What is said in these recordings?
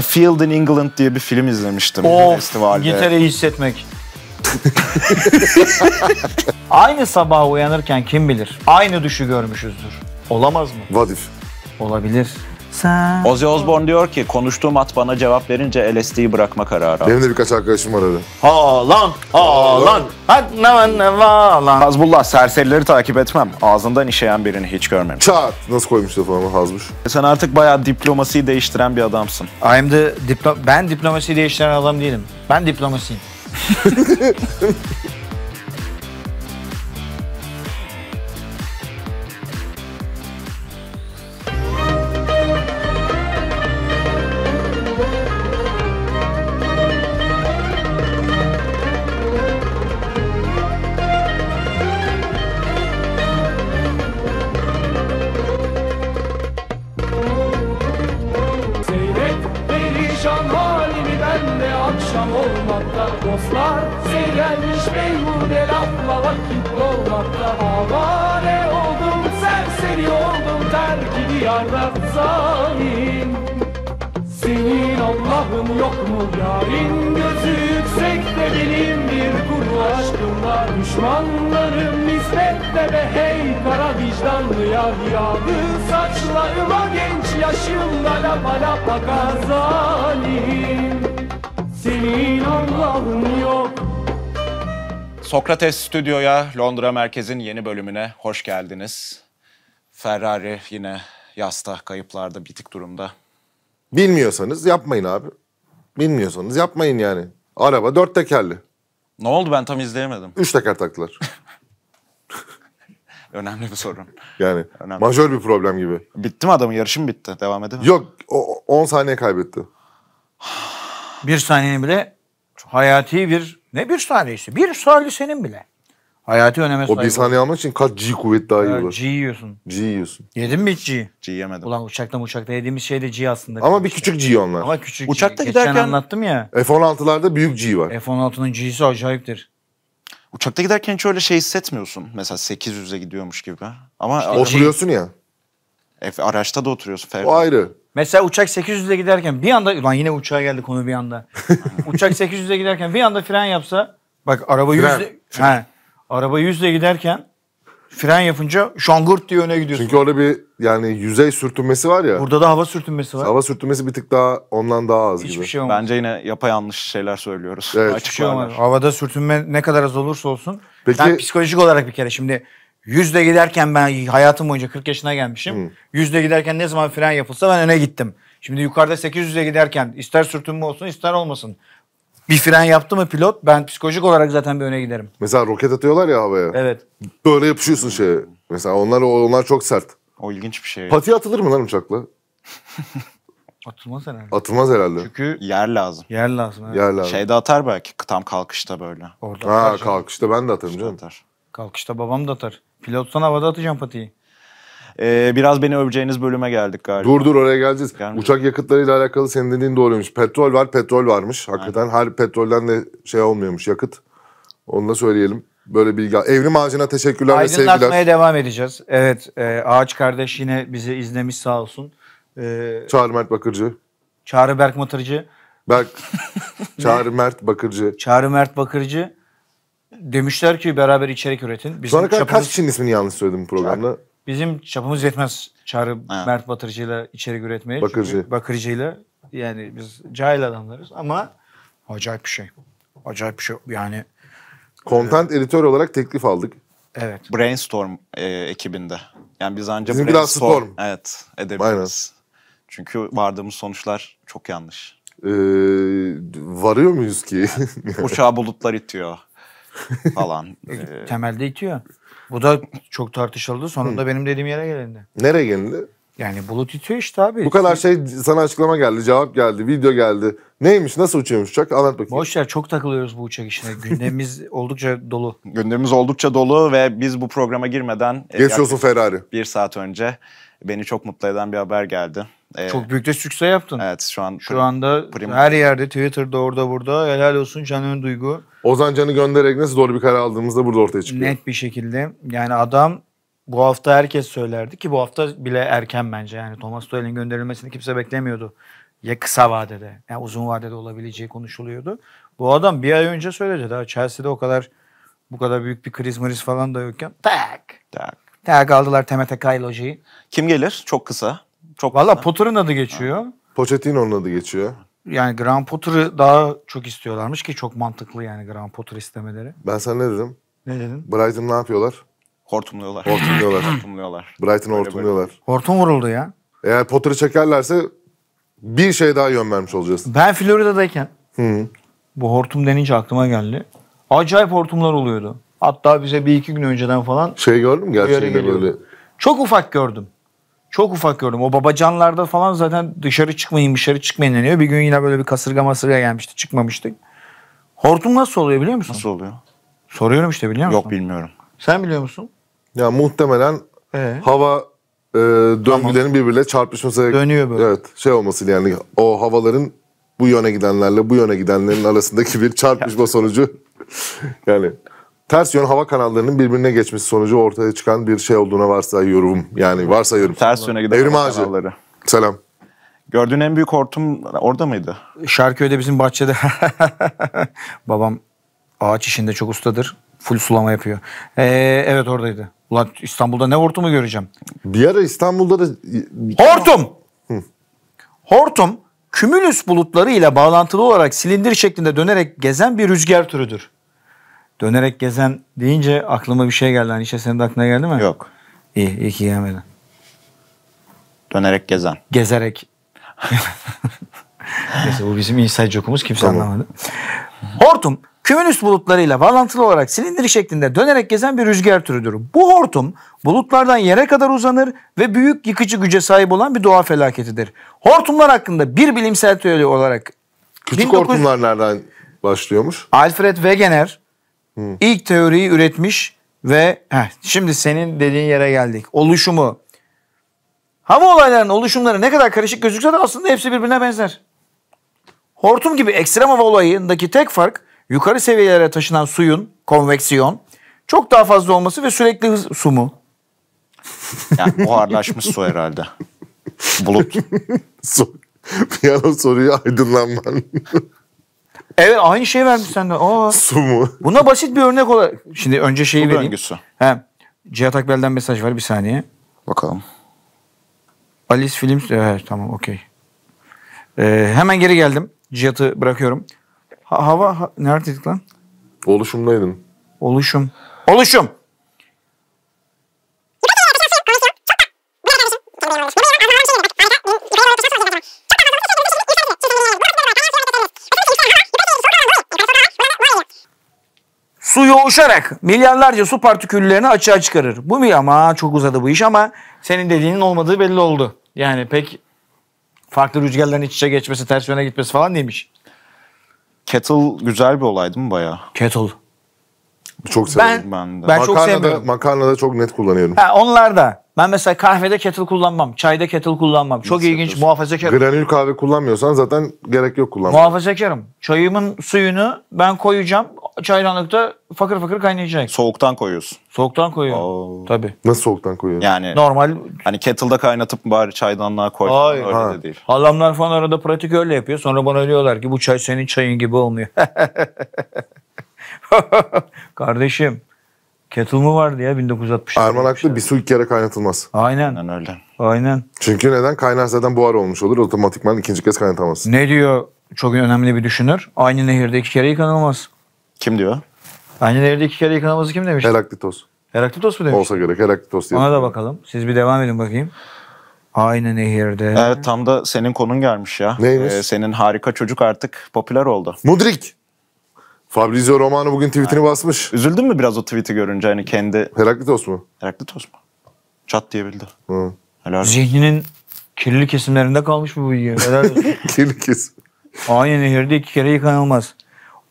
A Field in England diye bir film izlemiştim of, festivalde. Gitarı hissetmek. Aynı sabah uyanırken kim bilir? Aynı düşü görmüşüzdür. Olamaz mı? Vadif. Olabilir. Sen... Ozzy Osbourne diyor ki konuştuğum at bana cevap verince LSD'yi bırakma kararı aldı. Benim de birkaç arkadaşım var öyle. Ha lan, ha lan, ha lan. Hazbullah serserileri takip etmem. Ağzından işeyen birini hiç görmemiş. Çat! Nasıl koymuş lafı Hazmış? E sen artık bayağı diplomasiyi değiştiren bir adamsın. I'm the diplo ben diplomasiyi değiştiren adam değilim. Ben diplomasiyim. Sokrates Stüdyo'ya, Londra merkezin yeni bölümüne hoş geldiniz. Ferrari yine yasta, kayıplarda, bitik durumda. Bilmiyorsanız yapmayın abi. Bilmiyorsanız yapmayın yani. Araba dört tekerli. Ne oldu ben tam izleyemedim. Üç teker taktılar. Önemli bir sorun. Yani Önemli. majör bir problem gibi. Bitti mi adamın yarışı bitti? Devam edemez. Yok o- 10 saniye kaybetti. Bir saniye bile hayati bir ne bir saniyesi? Bir saniye senin bile. Hayati öneme sahip. O bir saniye almak için kaç G kuvvet daha iyi olur. G yiyorsun. G yiyorsun. Yedin mi hiç G? G yemedim. Ulan uçakta uçakta yediğimiz şey de G aslında. Ama bir küçük G onlar. Ama küçük Uçakta G. giderken Geçen anlattım ya. F-16'larda büyük G var. F-16'nın G'si acayiptir. Uçakta giderken hiç öyle şey hissetmiyorsun. Mesela 800'e gidiyormuş gibi. Ama İşte Oturuyorsun ya. F- araçta da oturuyorsun. Ferdi. O ayrı. Mesela uçak 800'le giderken bir anda ulan yine uçağa geldi konu bir anda. uçak 800'le giderken bir anda fren yapsa bak araba 100 he, araba 100'le giderken fren yapınca şangırt diye öne gidiyorsun. Çünkü orada bir yani yüzey sürtünmesi var ya. Burada da hava sürtünmesi var. Hava sürtünmesi bir tık daha ondan daha az Hiçbir gibi. Şey olmaz. Bence yine yanlış şeyler söylüyoruz. Evet. Hiçbir şey olmaz. Havada sürtünme ne kadar az olursa olsun. Peki, ben psikolojik olarak bir kere şimdi Yüzde giderken ben hayatım boyunca 40 yaşına gelmişim. Yüzde giderken ne zaman fren yapılsa ben öne gittim. Şimdi yukarıda 800'e giderken ister sürtünme olsun ister olmasın. Bir fren yaptı mı pilot ben psikolojik olarak zaten bir öne giderim. Mesela roket atıyorlar ya havaya. Evet. Böyle yapışıyorsun şeye. Mesela onlar onlar çok sert. O ilginç bir şey. Pati atılır mı lan uçakla? Atılmaz herhalde. Atılmaz herhalde. Çünkü Yer lazım. yer lazım. Evet. Yerler. Şeyde atar belki tam kalkışta böyle. Orada ha atar canım. kalkışta ben de atarım canım. Atar. Kalkışta babam da atar. Pilottan havada atacağım patiyi. Ee, biraz beni öveceğiniz bölüme geldik galiba. Dur dur oraya geleceğiz. Gelmiş. Uçak yakıtlarıyla alakalı senin dediğin doğruymuş. Petrol var, petrol varmış. Hakikaten Aynen. her petrolden de şey olmuyormuş yakıt. Onu da söyleyelim. Böyle bilgi. Evrim Ağacı'na teşekkürler ve sevgiler. Aydınlatmaya devam edeceğiz. Evet, e, Ağaç kardeş yine bizi izlemiş sağ olsun. E, Çağrı Mert Bakırcı. Çağrı Berk Matırcı. Berk. Çağrı Mert Bakırcı. Çağrı Mert Bakırcı demişler ki beraber içerik üretin. Bizim Şu çapımız, kaç kişinin ismini yanlış söyledim programda? Bizim çapımız yetmez Çağrı ha. Mert Batırcı ile içerik üretmeye. Bakırcı. Bakırcı ile yani biz cahil adamlarız ama acayip bir şey. Acayip bir şey yani. Content evet. editör olarak teklif aldık. Evet. Brainstorm e, ekibinde. Yani biz ancak Bizim brainstorm, brainstorm evet, edebiliriz. Çünkü vardığımız sonuçlar çok yanlış. Ee, varıyor muyuz ki? Uçağı bulutlar itiyor. falan. E, e, Temelde itiyor. Bu da çok tartışıldı. Sonunda benim dediğim yere gelindi. Nereye gelindi? Yani bulut itiyor işte abi. Bu kadar şey sana açıklama geldi, cevap geldi, video geldi. Neymiş, nasıl uçuyormuş uçak? Anlat bakayım. Boşver çok takılıyoruz bu uçak işine. Gündemimiz oldukça dolu. Gündemimiz oldukça dolu ve biz bu programa girmeden e, Geçiyorsun Ferrari. bir saat önce beni çok mutlu eden bir haber geldi. Ee, Çok büyük de sükse yaptın. Evet şu an. Şu prim, anda prim. her yerde Twitter'da orada burada helal olsun Can Duygu. Ozan Can'ı göndererek nasıl doğru bir karar aldığımızda burada ortaya çıkıyor. Net bir şekilde yani adam bu hafta herkes söylerdi ki bu hafta bile erken bence yani Thomas Doyle'in gönderilmesini kimse beklemiyordu. Ya kısa vadede yani uzun vadede olabileceği konuşuluyordu. Bu adam bir ay önce söyledi daha Chelsea'de o kadar bu kadar büyük bir kriz mriz falan da yokken tak tak tak aldılar Temete Kailoji'yi. Kim gelir? Çok kısa. Çok Valla Potter'ın adı geçiyor. Pochettino'nun adı geçiyor. Yani Grand Potter'ı daha çok istiyorlarmış ki çok mantıklı yani Grand Potter istemeleri. Ben sana ne dedim? Ne dedin? Brighton ne yapıyorlar? Hortumluyorlar. Hortumluyorlar. Brighton'ı Böyle hortumluyorlar. Hortum vuruldu ya. Eğer Potter'ı çekerlerse bir şey daha yön vermiş olacağız. Ben Florida'dayken Hı. bu hortum denince aklıma geldi. Acayip hortumlar oluyordu. Hatta bize bir iki gün önceden falan Şey gördün mü uyarı böyle? çok ufak gördüm. Çok ufak gördüm. O babacanlarda falan zaten dışarı çıkmayın dışarı çıkmayın deniyor. Bir gün yine böyle bir kasırga masırga gelmişti çıkmamıştık. Hortum nasıl oluyor biliyor musun? Nasıl oluyor? Soruyorum işte biliyor musun? Yok bilmiyorum. Sen biliyor musun? Ya muhtemelen ee? hava e, döngülerin tamam. birbirle çarpışması. Dönüyor böyle. Evet şey olması yani o havaların bu yöne gidenlerle bu yöne gidenlerin arasındaki bir çarpışma sonucu yani ters yön hava kanallarının birbirine geçmesi sonucu ortaya çıkan bir şey olduğuna varsayıyorum. Yani varsayıyorum. Ters yöne giden Evrim ağacı. kanalları. Selam. Gördüğün en büyük hortum orada mıydı? Şarköy'de bizim bahçede. Babam ağaç işinde çok ustadır. Full sulama yapıyor. Ee, evet oradaydı. Ulan İstanbul'da ne hortumu göreceğim? Bir ara İstanbul'da da... Hortum! Hı. Hortum, kümülüs bulutları ile bağlantılı olarak silindir şeklinde dönerek gezen bir rüzgar türüdür. Dönerek gezen deyince aklıma bir şey geldi. Hani işte senin de aklına geldi mi? Yok. İyi, iyi ki gelmedi. Dönerek gezen. Gezerek. Neyse bu bizim inside joke'umuz kimse Tabii. anlamadı. Hortum kümülüs bulutlarıyla bağlantılı olarak silindir şeklinde dönerek gezen bir rüzgar türüdür. Bu hortum bulutlardan yere kadar uzanır ve büyük yıkıcı güce sahip olan bir doğa felaketidir. Hortumlar hakkında bir bilimsel teori olarak Küçük 19... hortumlar nereden başlıyormuş? Alfred Wegener Hı. İlk teoriyi üretmiş ve heh, şimdi senin dediğin yere geldik. Oluşumu. Hava olaylarının oluşumları ne kadar karışık gözükse de aslında hepsi birbirine benzer. Hortum gibi ekstrem hava olayındaki tek fark yukarı seviyelere taşınan suyun konveksiyon çok daha fazla olması ve sürekli hız su mu? Yani buharlaşmış su herhalde. Bulut. su. Bir an soruyu aydınlanman. Evet aynı şey vermiş senden. Aa. Su mu? Buna basit bir örnek olarak. Şimdi önce şeyi Su vereyim. döngüsü. He. Cihat Akbel'den mesaj var bir saniye. Bakalım. Alice Films. Evet tamam okey. Ee, hemen geri geldim. Cihat'ı bırakıyorum. Ha, hava ha, neredeydik lan? Oluşumdaydın. Oluşum. Oluşum. Su yoğuşarak milyarlarca su partiküllerini açığa çıkarır. Bu mu ama çok uzadı bu iş ama senin dediğinin olmadığı belli oldu. Yani pek farklı rüzgarların iç içe geçmesi, ters yöne gitmesi falan değilmiş. Kettle güzel bir olaydı mı mi bayağı? Kettle. Çok seviyorum ben, ben de. Ben çok makarnada, çok makarnada çok net kullanıyorum. Ha, onlar da. Ben mesela kahvede kettle kullanmam. Çayda kettle kullanmam. Çok Nasıl ilginç muhafazakarım. Granül kahve kullanmıyorsan zaten gerek yok kullanmaya. Muhafazakarım. Çayımın suyunu ben koyacağım çaydanlıkta fakır fakır kaynayacak. Soğuktan koyuyorsun. Soğuktan koyuyor. Tabii. Nasıl soğuktan koyuyorsun? Yani normal hani kettle'da kaynatıp bari çaydanlığa koy. Hayır. Öyle ha. de değil. Adamlar falan arada pratik öyle yapıyor. Sonra bana diyorlar ki bu çay senin çayın gibi olmuyor. Kardeşim kettle mı vardı ya 1960. haklı, bir su iki kere kaynatılmaz. Aynen. Aynen öyle. Aynen. Çünkü neden? Kaynar zaten buhar olmuş olur. Otomatikman ikinci kez kaynatamazsın. Ne diyor çok önemli bir düşünür? Aynı nehirde iki kere yıkanılmaz. Kim diyor? nehirde iki kere yıkanamazı kim demiş? Heraklitos. Heraklitos mu demiş? Olsa gerek Heraklitos diye. Ona da bakalım. Siz bir devam edin bakayım. Aynı nehirde. Evet tam da senin konun gelmiş ya. Neymiş? Ee, senin harika çocuk artık popüler oldu. Mudrik. Fabrizio Romano bugün tweetini basmış. Üzüldün mü biraz o tweet'i görünce hani kendi Heraklitos mu? Heraklitos mu? Çat diyebildi. Hı. Helal. Zihninin kirli kesimlerinde kalmış mı bu bilgi. Kirli kesim. Aynı nehirde iki kere yıkanılmaz.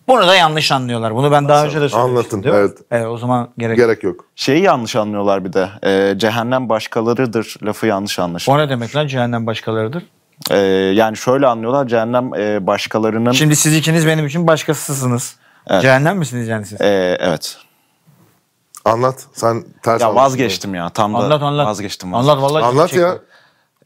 Bunu da yanlış anlıyorlar. Bunu ben daha önce de söyledim. Anlatın değil mi? evet. Evet o zaman gerek, Gerek yok. Şeyi yanlış anlıyorlar bir de. Ee, cehennem başkalarıdır lafı yanlış anlaşılıyor. O ne demek lan cehennem başkalarıdır? Ee, yani şöyle anlıyorlar cehennem e, başkalarının... Şimdi siz ikiniz benim için başkasısınız. Evet. Cehennem misiniz yani siz? Ee, evet. Anlat. Sen ters Ya vazgeçtim ya tam da Anlat, anlat. vazgeçtim. vazgeçtim. Anlat vallahi. Anlat ya.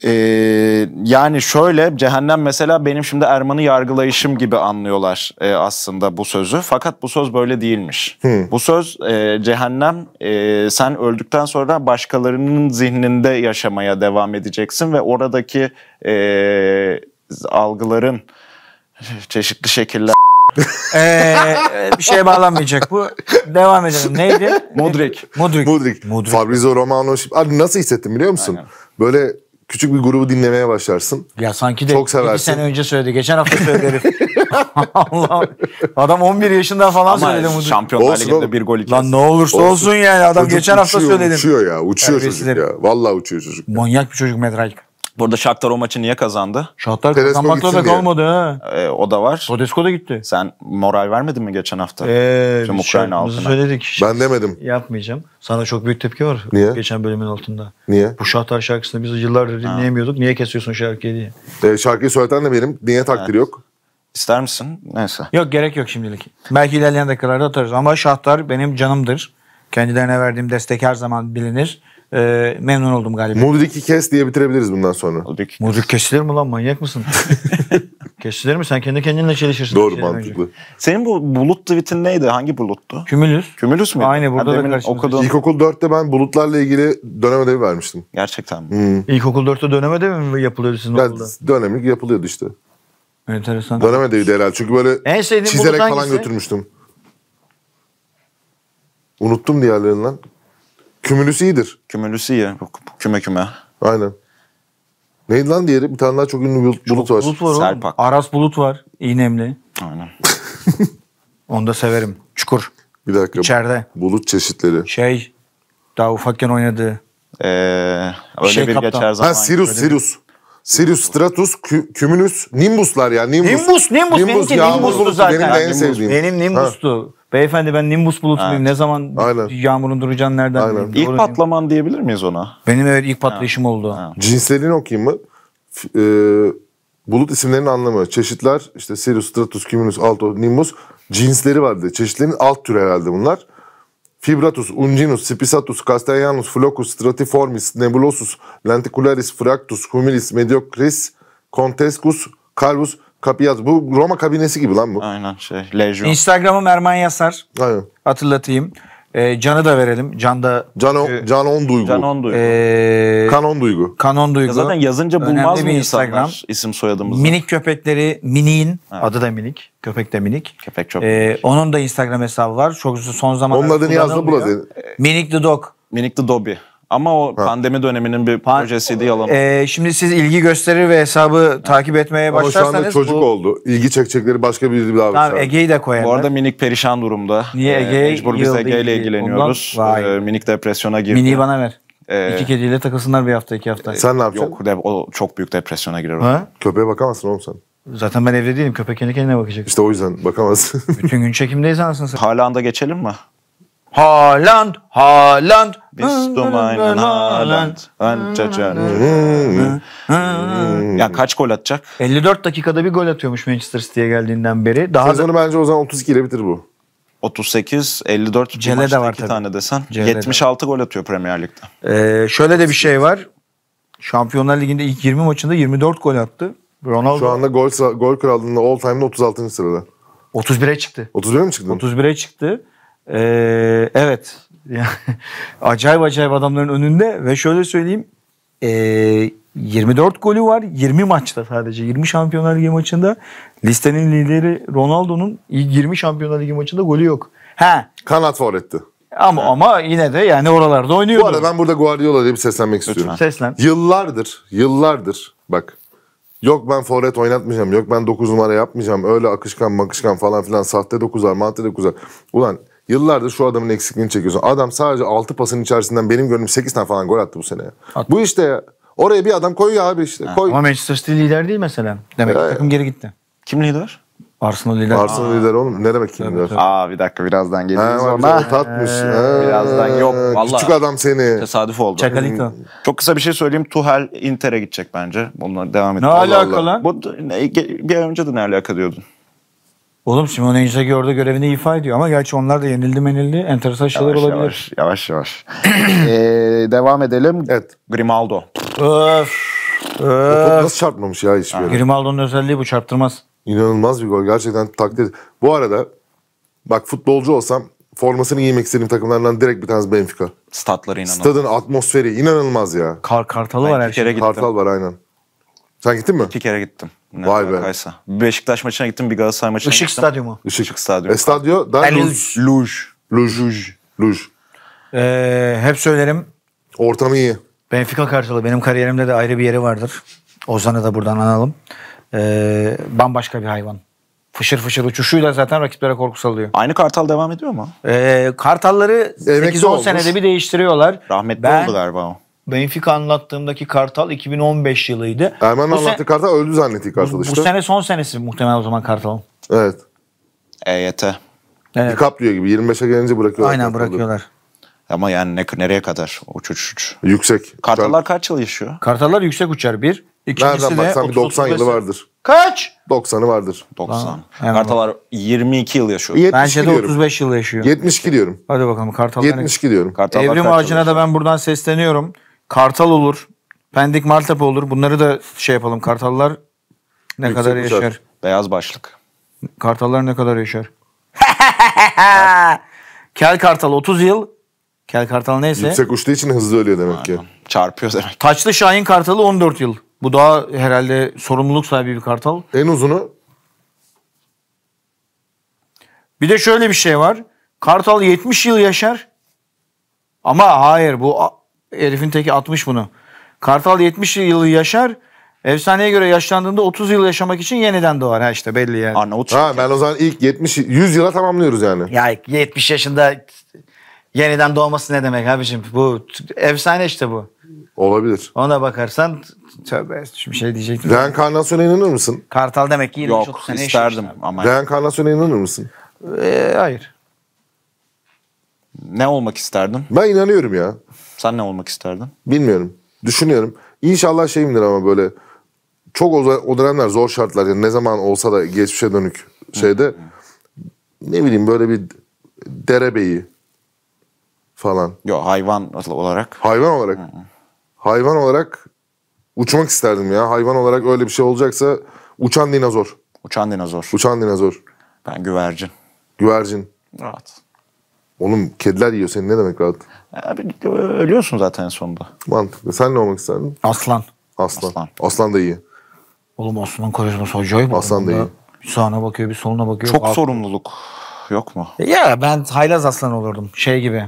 Ee, yani şöyle cehennem mesela benim şimdi Erman'ı yargılayışım gibi anlıyorlar e, aslında bu sözü. Fakat bu söz böyle değilmiş. Hı. Bu söz e, cehennem e, sen öldükten sonra başkalarının zihninde yaşamaya devam edeceksin ve oradaki e, algıların çeşitli şekiller ee, bir şeye bağlanmayacak bu. Devam edelim. Neydi? Modric. Modric. Modric. Modric. Fabrizio Romano. Abi nasıl hissettim biliyor musun? Aynen. Böyle küçük bir grubu dinlemeye başlarsın. Ya sanki de Çok seversin. iki sene önce söyledi. Geçen hafta söyledi. Allah adam 11 yaşında falan Ama söyledi bunu. Şampiyonlar Ligi'nde bir gol iki. Lan ne olursa olsun, olsun yani adam Çocuk geçen hafta uçuyor, söyledi. Uçuyor ya uçuyor çocuk Terbiyesizler. ya. Vallahi uçuyor çocuk. Manyak bir çocuk Medrayka. Bu arada Shakhtar o maçı niye kazandı? Şartlar Tedesco kazanmakla da kalmadı ha. Ee, o da var. Todesco da gitti. Sen moral vermedin mi geçen hafta? Ee, Tüm biz Ukrayna şartımızı altına. söyledik. Ben demedim. Yapmayacağım. Sana çok büyük tepki var. Niye? Geçen bölümün altında. Niye? Bu Şahtar şarkısını biz yıllardır dinleyemiyorduk. Niye kesiyorsun şarkıyı diye. E, şarkıyı söyleten de benim. Niye takdiri yok? İster misin? Neyse. Yok gerek yok şimdilik. Belki ilerleyen dakikalarda atarız ama Şahtar benim canımdır. Kendilerine verdiğim destek her zaman bilinir e, memnun oldum galiba. Mudrik'i kes diye bitirebiliriz bundan sonra. Mudrik. Mudrik kesilir mi lan manyak mısın? kesilir mi? Sen kendi kendinle çelişirsin. Doğru Şeyden mantıklı. Önce. Senin bu bulut tweetin neydi? Hangi buluttu? Kümülüs. Kümülüs mü? Aynı burada da karşımızda. Okudum. İlkokul 4'te ben bulutlarla ilgili dönem ödevi vermiştim. Gerçekten mi? Hmm. İlkokul 4'te dönem ödevi mi yapılıyordu sizin yani okulda? Dönemlik yapılıyordu işte. Enteresan. Dönem ödeviydi herhalde. Çünkü böyle en çizerek falan hangisi? götürmüştüm. Unuttum diğerlerinden. Kümülüs iyidir. Kümülüs iyi. Küme küme. Aynen. Neydi lan diğeri? Bir tane daha çok ünlü bulut, bulut var. Bulut var oğlum. Aras Bulut var. İğnemli. Aynen. Onu da severim. Çukur. Bir dakika. İçeride. Bulut çeşitleri. Şey. Daha ufakken oynadı. Ee, öyle şey bir kaptan. geçer zaman. Ha şey. Sirius, Sirius. Sirius, Stratus, Kü Nimbuslar ya. Nimbus. Nimbus, Nimbus. Nimbus, Nimbus, Nimbus'tu zaten. Benim de en Nimbus. sevdiğim. Benim Nimbus'tu. Ha. Beyefendi ben nimbus bulutuyum. Evet. Ne zaman Aynen. yağmurun duracağını nereden Aynen. bileyim? İlk Doğru patlaman diyebilir miyiz ona? Benim evet ilk patlayışım oldu. Ha. Cinslerini okuyayım mı? e, bulut isimlerinin anlamı. Çeşitler işte Sirius, Stratus, Cumulus, Alto, Nimbus. Cinsleri vardı. Çeşitlerin alt türü herhalde bunlar. Fibratus, Uncinus, Spisatus, Castellanus, Flocus, Stratiformis, Nebulosus, Lenticularis, Fractus, Humilis, Mediocris, Contescus, Calvus, Kapı yaz Bu Roma kabinesi gibi lan bu. Aynen şey. Lejyon. Instagram'ım Erman Yasar. Aynen. Hatırlatayım. E, canı da verelim. Can da Can on, e, ee, can on duygu. Can on duygu. E, ee, kanon duygu. Kanon duygu. Ya zaten yazınca bulmaz Önemli mı Instagram. isim soyadımızı? Minik köpekleri Mini'in evet. adı da Minik. Köpek de Minik. Köpek çok. E, onun da Instagram hesabı var. Çok son zamanlarda Onun adını yazdı bu Minik the Dog. Minik the Dobby. Ama o pandemi döneminin bir projesiydi yalan. Ee, şimdi siz ilgi gösterir ve hesabı takip etmeye Ama şu başlarsanız anda çocuk bu, oldu. İlgi çekecekleri başka bir davet. Tamam Ege'yi de koyalım. Bu arada minik perişan durumda. Niye Ee, Ege Mecbur biz Ege ile ilgileniyoruz. Ondan- Vay. Ee, minik depresyona girdi. Mini bana ver. Ee, İki kediyle takılsınlar bir hafta iki hafta. E, sen ne yapacaksın? Yok de- o çok büyük depresyona girer. o. Ha? Köpeğe bakamazsın oğlum sen. Zaten ben evde değilim. Köpek kendi kendine bakacak. İşte o yüzden bakamazsın. Bütün gün çekimdeyiz anasını satayım. Hala anda geçelim mi? Haaland, Haaland. Bist du mein Haaland? ya kaç gol atacak? 54 dakikada bir gol atıyormuş Manchester City'ye geldiğinden beri. Daha Sezonu da... bence o zaman 32 ile bitirir bu. 38, 54 Cene de var iki tane desen. Cele 76 de. gol atıyor Premier Lig'de. Ee, şöyle de bir şey var. Şampiyonlar Ligi'nde ilk 20 maçında 24 gol attı. Ronaldo. Şu anda gol, gol krallığında all time'da 36. sırada. 31'e çıktı. 31'e mi çıktı? 31'e çıktı. Ee, evet. acayip acayip adamların önünde ve şöyle söyleyeyim. E, ee, 24 golü var 20 maçta sadece 20 Şampiyonlar Ligi maçında listenin lideri Ronaldo'nun 20 Şampiyonlar Ligi maçında golü yok. He. Kanat forretti. Ama evet. ama yine de yani oralarda oynuyor. Bu arada ben burada Guardiola diye bir seslenmek istiyorum. Lütfen. Seslen. Yıllardır, yıllardır bak. Yok ben forret oynatmayacağım, yok ben 9 numara yapmayacağım. Öyle akışkan makışkan falan filan sahte 9'lar, mantı 9'lar. Ulan Yıllardır şu adamın eksikliğini çekiyorsun. Adam sadece 6 pasın içerisinden benim gönlüm 8 tane falan gol attı bu sene. At. Bu işte Oraya bir adam koy ya abi işte. Ha, koy. Ama Manchester City lider değil mesela. Demek ki takım geri gitti. Kim lider? Arsenal lider. Arsenal Aa. lider oğlum. Ne demek kim lider? Aa bir dakika birazdan geleceğiz ha, ona. Birazdan tatmış. Ee, ha, birazdan yok. Vallahi, küçük adam seni. Tesadüf oldu. Çakalika. Çok kısa bir şey söyleyeyim. Tuhel Inter'e gidecek bence. Bununla devam edelim. Ne Allah alaka lan? Bu, ne, bir önce de ne alaka diyordun? Oğlum Simone Inzaghi gördü görevini ifa ediyor ama gerçi onlar da yenildi menildi. Enteresan şeyler yavaş, olabilir. Yavaş yavaş. yavaş. ee, devam edelim. Evet. Grimaldo. Öf. Öf. nasıl çarpmamış ya hiçbir yere. Grimaldo'nun özelliği bu çarptırmaz. İnanılmaz bir gol. Gerçekten takdir. Bu arada bak futbolcu olsam formasını giymek istediğim takımlardan direkt bir tanesi Benfica. Statları inanılmaz. Stadın atmosferi inanılmaz ya. Kar Kartalı ben var her şey. Kartal var aynen. Sen gittin mi? İki kere gittim. Ne Vay be. Kaysa. Beşiktaş maçına gittim, bir Galatasaray maçına Işık gittim. Stadyumu. Işık, Işık Stadyumu. Estadio. da- Luj. Luj. Luj. Luj. Ee, hep söylerim Ortamı iyi. Benfica Kartalı benim kariyerimde de ayrı bir yeri vardır. Ozan'ı da buradan analım. Ee, bambaşka bir hayvan. Fışır fışır uçuşuyla zaten rakiplere korku salıyor. Aynı Kartal devam ediyor mu? Ee, kartalları Emekli 8-10 olmuş. senede bir değiştiriyorlar. Rahmetli Ben- oldu galiba o. Benfica anlattığımdaki Kartal 2015 yılıydı. Erman bu anlattı Kartal öldü zannetti Kartal işte. Bu sene son senesi muhtemelen o zaman Kartal'ın. Evet. EYT. Evet. Dikaplıyor gibi 25'e gelince bırakıyorlar. Aynen Kartal'ı. bırakıyorlar. Ama yani ne, nereye kadar uç uç uç? Yüksek. Kartallar kaç yıl yaşıyor? Kartallar yüksek uçar bir. İkincisi Nereden baksan bir 90 yılı vardır. Kaç? 90'ı vardır. 90. Tamam. Yani Kartalar bak. 22 yıl yaşıyor. Bence de 35 yıl yaşıyor. 72 diyorum. Hadi bakalım Kartallar. 72 diyorum. Kartallar Evrim ağacına da ben buradan sesleniyorum. Kartal olur. Pendik Martap olur. Bunları da şey yapalım. Kartallar ne Yüksek kadar uçak. yaşar? Beyaz başlık. Kartallar ne kadar yaşar? Kel Kartal 30 yıl. Kel Kartal neyse. Yüksek uçtuğu için hızlı ölüyor demek ki. Çarpıyor demek. Taçlı Şahin Kartalı 14 yıl. Bu daha herhalde sorumluluk sahibi bir kartal. En uzunu Bir de şöyle bir şey var. Kartal 70 yıl yaşar. Ama hayır bu Herifin teki 60 bunu. Kartal 70 yılı yaşar. Efsaneye göre yaşlandığında 30 yıl yaşamak için yeniden doğar ha işte belli yani. Arnavut. Ha ben o zaman ilk 70 100 yıla tamamlıyoruz yani. Ya 70 yaşında yeniden doğması ne demek abicim? Bu efsane işte bu. Olabilir. Ona bakarsan tövbe şimdi şey diyecektim. Reenkarnasyona inanır mısın? Kartal demek ki 23 Yok 30 sene isterdim ama. Reenkarnasyona inanır mısın? Ee, hayır. Ne olmak isterdin? Ben inanıyorum ya. Sen ne olmak isterdin? Bilmiyorum. Düşünüyorum. İnşallah şeyimdir ama böyle çok o, dönemler zor şartlar yani ne zaman olsa da geçmişe dönük şeyde ne bileyim böyle bir derebeyi falan. Yok hayvan olarak. Hayvan olarak. Hayvan olarak uçmak isterdim ya. Hayvan olarak öyle bir şey olacaksa uçan dinozor. Uçan dinozor. Uçan dinozor. Ben güvercin. Güvercin. Rahat. Oğlum kediler yiyor seni ne demek rahat? Abi ölüyorsun zaten sonunda. Mantıklı. Sen ne olmak isterdin? Aslan. Aslan. Aslan, aslan da iyi. Oğlum aslanın karizması acayip. Aslan da iyi. Bir sağına bakıyor bir soluna bakıyor. Çok Alt- sorumluluk yok mu? Ya ben haylaz aslan olurdum. Şey gibi.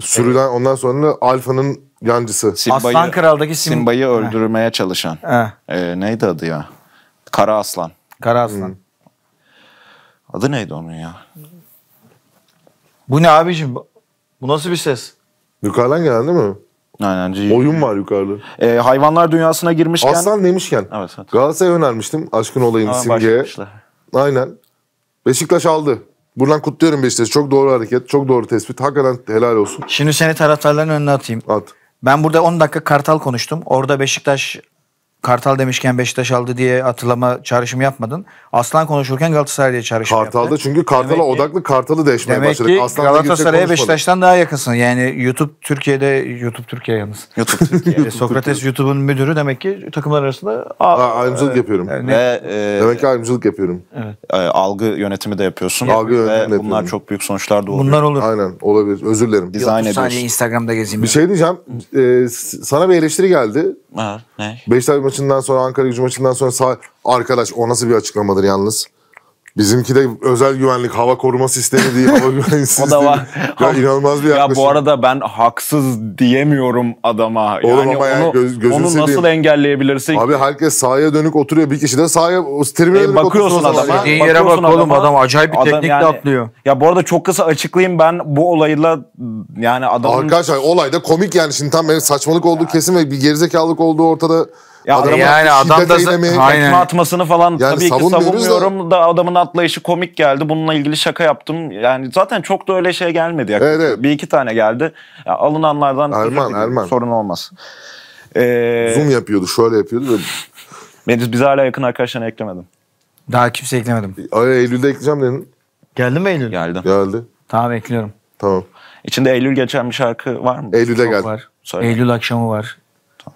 Sürüden ondan sonra Alfa'nın yancısı. Simba'yı, aslan Kral'daki Sim- Simba'yı öldürmeye çalışan. He, Ee, neydi adı ya? Kara Aslan. kara aslan. Hmm. Adı neydi onun ya? Bu ne abicim? Bu nasıl bir ses? Yukarıdan gelen değil mi? Aynen. Oyun var yukarıda. Ee, hayvanlar dünyasına girmişken... Aslan demişken. Evet, evet. Galatasaray önermiştim. Aşkın olayım Aa, simgeye. Aynen. Beşiktaş aldı. Buradan kutluyorum Beşiktaş. Çok doğru hareket, çok doğru tespit. Hakikaten helal olsun. Şimdi seni taraftarların önüne atayım. At. Ben burada 10 dakika Kartal konuştum. Orada Beşiktaş Kartal demişken Beşiktaş aldı diye hatırlama çağrışımı yapmadın. Aslan konuşurken Galatasaray diye çağrışım Kartal'da yaptın. çünkü Kartal'a demek odaklı Kartal'ı değişmeye demek başladık. Demek ki Galatasaray'a Beşiktaş'tan daha yakınsın. Yani YouTube Türkiye'de, YouTube Türkiye yalnız. YouTube Türkiye. Sokrates YouTube'un müdürü demek ki takımlar arasında... A, ayrımcılık e, yapıyorum. ve, e, demek ki ayrımcılık yapıyorum. Evet. E, algı yönetimi de yapıyorsun. Algı ve yönetimi bunlar çok büyük sonuçlar da Bunlar olur. Aynen olabilir. Özür dilerim. Dizayn ediyorsun. Sadece Instagram'da gezeyim. Bir yani. şey diyeceğim. E, sana bir eleştiri geldi Evet, ne? Beşiktaş maçından sonra Ankara gücü maçından sonra sağ... arkadaş o nasıl bir açıklamadır yalnız? Bizimki de özel güvenlik, hava koruma sistemi değil, hava güvenlik sistemi. o da var. Ya inanılmaz bir yaklaşım. Ya bu arada ben haksız diyemiyorum adama. Oğlum yani ama yani onu, göz, onu seveyim. nasıl engelleyebilirsin? Abi herkes sahaya dönük oturuyor. Bir kişi de sahaya tribüne e, bakıyorsun adama. Bakıyorsun yere bak oğlum adam acayip bir adam teknikle yani, atlıyor. Ya bu arada çok kısa açıklayayım ben bu olayla yani adamın... Arkadaşlar olay da komik yani şimdi tam benim saçmalık olduğu yani. kesin ve bir gerizekalılık olduğu ortada. Ya Adama yani adam da eylemeyi, atmasını falan yani tabii ki savunmuyorum da. adamın atlayışı komik geldi. Bununla ilgili şaka yaptım. Yani zaten çok da öyle şey gelmedi. Ya. Evet, evet. Bir iki tane geldi. Ya, alınanlardan Erman, Erman. sorun olmaz. Ee, Zoom yapıyordu şöyle yapıyordu da. Biz, hala yakın arkadaşlarına eklemedim. Daha kimse eklemedim. Ay, Eylül'de ekleyeceğim dedin. Geldi mi Eylül? Geldim. Geldi. Tamam ekliyorum. Tamam. İçinde Eylül geçen bir şarkı var mı? Eylül'de Çok gel. Var. Söyle. Eylül akşamı var.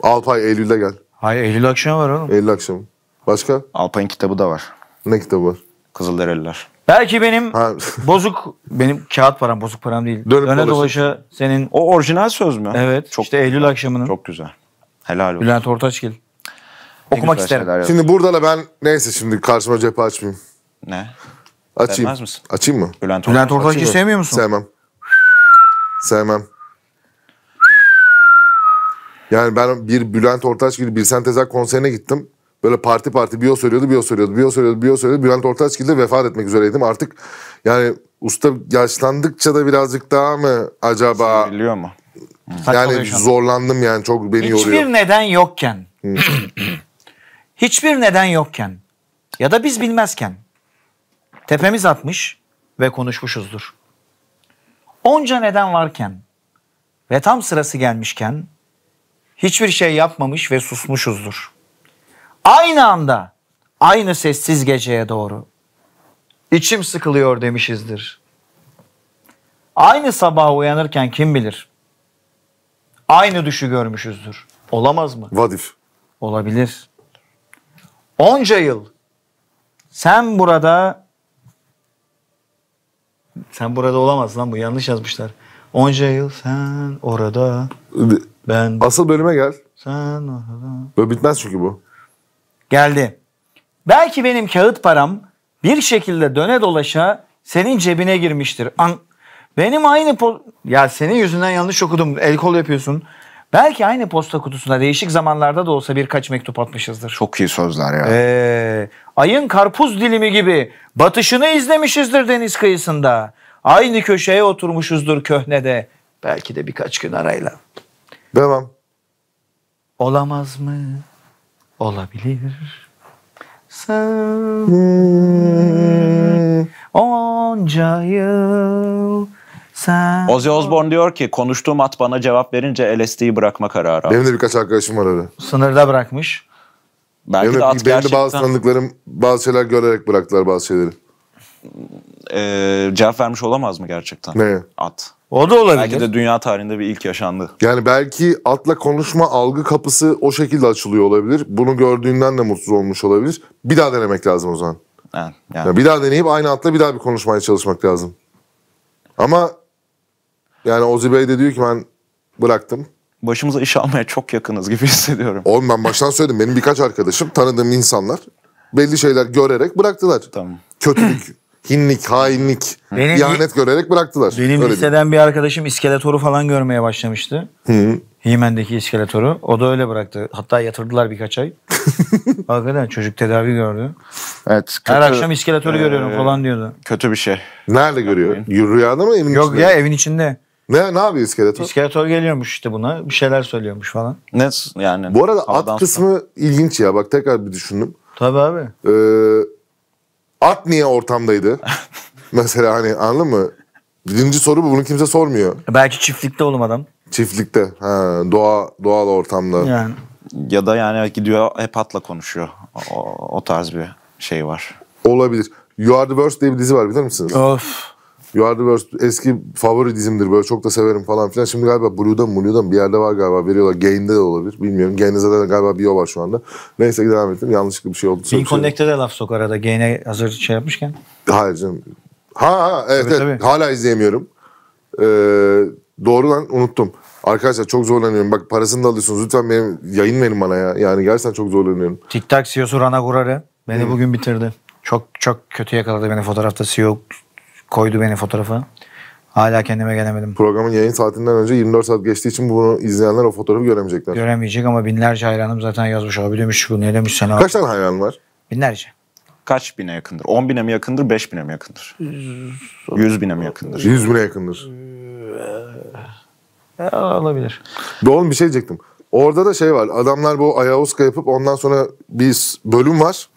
Alpay Eylül'de gel. Hayır Eylül akşamı var oğlum. Eylül akşamı. Başka? Alpay'ın kitabı da var. Ne kitabı var? Kızılderililer. Belki benim Ha. bozuk, benim kağıt param bozuk param değil. Dönüp Döne dolaşa senin, O orijinal söz mü? evet Çok- işte Eylül akşamının çok güzel. Helal olsun. Bülent Ortaçgil. Okumak isterim. Şimdi... burada da ben neyse şimdi karşıma cephe açmayayım. Ne? Açayım. Sevmez misin? Açayım mı? Bülent, Bülent Ortaçgil sevmiyor musun? Sevmem. Sevmem. Yani ben bir Bülent Ortaç gibi bir sentezer konserine gittim. Böyle parti parti biyo söylüyordu, biyo söylüyordu, biyo söylüyordu, biyo söylüyordu. Bülent Ortaçgil de vefat etmek üzereydim. Artık yani usta yaşlandıkça da birazcık daha mı acaba... Şey biliyor mu? Yani zorlandım yani çok beni Hiçbir yoruyor. Hiçbir neden yokken. Hiçbir neden yokken. Ya da biz bilmezken. Tepemiz atmış ve konuşmuşuzdur. Onca neden varken ve tam sırası gelmişken hiçbir şey yapmamış ve susmuşuzdur. Aynı anda aynı sessiz geceye doğru içim sıkılıyor demişizdir. Aynı sabah uyanırken kim bilir? Aynı düşü görmüşüzdür. Olamaz mı? Vadif. Olabilir. Onca yıl sen burada sen burada olamazsın lan bu yanlış yazmışlar. Onca yıl sen orada ben Asıl bölüme gel. sen... Böyle bitmez çünkü bu. Geldi. Belki benim kağıt param bir şekilde döne dolaşa senin cebine girmiştir. An benim aynı po- ya senin yüzünden yanlış okudum. El kol yapıyorsun. Belki aynı posta kutusuna değişik zamanlarda da olsa birkaç mektup atmışızdır. Çok iyi sözler ya. Ee, ayın karpuz dilimi gibi batışını izlemişizdir deniz kıyısında. Aynı köşeye oturmuşuzdur köhnede. Belki de birkaç gün arayla. Devam. Olamaz mı? Olabilir. Sen hmm. onca yıl sen... Ozzy Osbourne diyor ki konuştuğum at bana cevap verince LSD'yi bırakma kararı aldı. Benim de birkaç arkadaşım var öyle. Sınırda bırakmış. Belki Benim de, de, at benim gerçekten... de bazı tanıdıklarım bazı şeyler görerek bıraktılar bazı şeyleri. Ee, cevap vermiş olamaz mı gerçekten? Ne? At. O da olabilir. Belki de dünya tarihinde bir ilk yaşandı. Yani belki atla konuşma algı kapısı o şekilde açılıyor olabilir. Bunu gördüğünden de mutsuz olmuş olabilir. Bir daha denemek lazım o zaman. Yani, yani. bir daha deneyip aynı atla bir daha bir konuşmaya çalışmak lazım. Ama yani Ozi Bey de diyor ki ben bıraktım. Başımıza iş almaya çok yakınız gibi hissediyorum. Oğlum ben baştan söyledim. Benim birkaç arkadaşım, tanıdığım insanlar belli şeyler görerek bıraktılar. Tamam. Kötülük hinlik, hainlik, benim, ihanet görerek bıraktılar. Benim öyle liseden diyeyim. bir arkadaşım iskeletoru falan görmeye başlamıştı. Hı. Himen'deki iskeletoru. O da öyle bıraktı. Hatta yatırdılar birkaç ay. Hakikaten çocuk tedavi gördü. Evet. Kötü, Her akşam iskeletoru ee, görüyorum falan diyordu. Kötü bir şey. Nerede görüyor? Rüyada mı evin Yok içinde? Yok ya evin içinde. Ne ne yapıyor iskeletor? İskeletor geliyormuş işte buna. Bir şeyler söylüyormuş falan. Ne yani? Bu arada at kısmı ilginç ya. Bak tekrar bir düşündüm. Tabii abi. Ee, At niye ortamdaydı? Mesela hani anladın mı? Birinci soru bu. Bunu kimse sormuyor. Belki çiftlikte oğlum adam. Çiftlikte. Ha, doğa, doğal ortamda. Yani. Ya da yani gidiyor hep atla konuşuyor. O, o tarz bir şey var. Olabilir. You Are The Worst diye bir dizi var bilir misiniz? Of. You Are The Worst eski favori dizimdir böyle çok da severim falan filan. Şimdi galiba Blue'da mı Blue'da mı bir yerde var galiba veriyorlar. Gain'de de olabilir bilmiyorum. Gain'de zaten galiba bio var şu anda. Neyse devam ettim yanlışlıkla bir şey oldu. Bean Connect'e de laf sok arada Gain'e hazır şey yapmışken. Hayır canım. Ha, ha evet, tabii, evet. Tabii. hala izleyemiyorum. Ee, doğru lan unuttum. Arkadaşlar çok zorlanıyorum. Bak parasını da alıyorsunuz. Lütfen benim yayın verin bana ya. Yani gerçekten çok zorlanıyorum. TikTok CEO'su Rana Gurare beni hmm. bugün bitirdi. Çok çok kötü yakaladı beni fotoğrafta CEO koydu beni fotoğrafı. Hala kendime gelemedim. Programın yayın saatinden önce 24 saat geçtiği için bunu izleyenler o fotoğrafı göremeyecekler. Göremeyecek ama binlerce hayranım zaten yazmış. Abi demiş bu ne demiş sen Kaç tane hayran var? Binlerce. Kaç bine yakındır? 10 bine mi yakındır, 5 bine mi yakındır? 100 bine mi yakındır? 100 bine yakındır. Ee, olabilir. Doğum bir şey diyecektim. Orada da şey var. Adamlar bu ayahuasca yapıp ondan sonra bir bölüm var.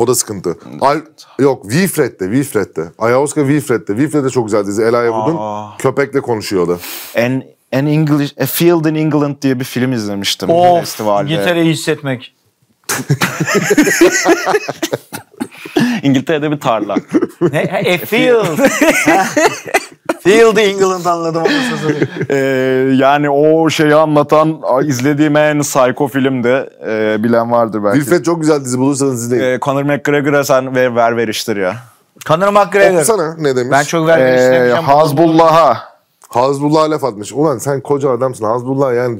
O da sıkıntı. Al yok Wilfred'de, Wilfred'de. Ayahuasca Wilfred'de. Wilfred'de çok güzel dizi. Elijah Wood'un köpekle konuşuyordu. En An English, A Field in England diye bir film izlemiştim of, festivalde. İngiltere'yi hissetmek. İngiltere'de bir tarla. ne? A e, field. Field England anladım onu Ee, yani o şeyi anlatan izlediğim en psycho filmdi. Ee, bilen vardır belki. Wilfred çok güzel dizi bulursanız izleyin. Ee, Conor McGregor'a sen ver, ver veriştir ya. Conor McGregor. Okusana ne demiş? Ben çok ver veriştirmişim. Ee, Hazbullah'a. Hazbullah'a laf atmış. Ulan sen koca adamsın. Hazbullah yani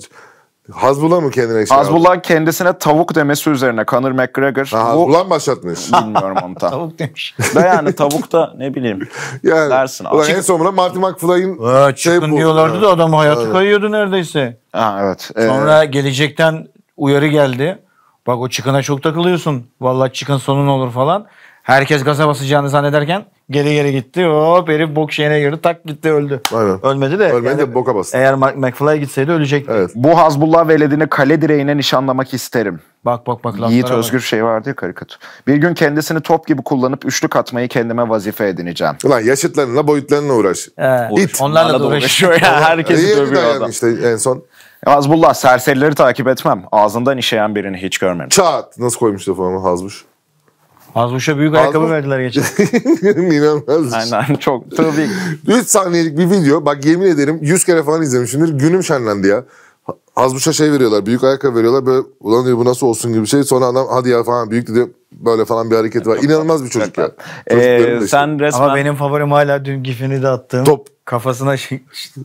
Hazbullah mı kendine şey Hazbullah aldı? kendisine tavuk demesi üzerine Conor McGregor. Ha, bu... Hazbullah mı başlatmış? Bilmiyorum onu tam. tavuk demiş. Da yani tavuk da ne bileyim yani, dersin. Ulan en sonunda Martin McFly'in şey bu. diyorlardı da adam hayatı evet. kayıyordu neredeyse. Ha, evet. Ee... Sonra gelecekten uyarı geldi. Bak o çıkına çok takılıyorsun. Vallahi çıkın sonun olur falan. Herkes gaza basacağını zannederken Geri geri gitti. Hop herif bok şeyine girdi. Tak gitti öldü. Aynen. Ölmedi de. Ölmedi yani, de boka bastı. Eğer McFly gitseydi ölecekti. Evet. Bu Hazbullah veledini kale direğine nişanlamak isterim. Bak bak bak. Yiğit Özgür şey vardı ya karikatür. Bir gün kendisini top gibi kullanıp üçlük atmayı kendime vazife edineceğim. Ulan yaşıtlarınla boyutlarınla uğraş. Ee, Onlarla da uğraşıyor ya. Herkesi dövüyor adam. işte en son. Hazbullah serserileri takip etmem. Ağzından işeyen birini hiç görmemiş. Çat. Nasıl koymuş lafı ama Hazbuş. Azmuş'a büyük Azmuş... ayakkabı verdiler geçen. İnanılmaz. Aynen çok. Tabii. 3 saniyelik bir video. Bak yemin ederim 100 kere falan izlemişimdir. Günüm şenlendi ya az buça şey veriyorlar. Büyük ayakkabı veriyorlar. Böyle ulan diyor bu nasıl olsun gibi bir şey. Sonra adam hadi ya falan büyük dedi. Böyle falan bir hareket var. İnanılmaz bir çocuk ya. Ee, işte. sen resmen... Ama benim favorim hala dün gifini de attım. Top. Kafasına şey,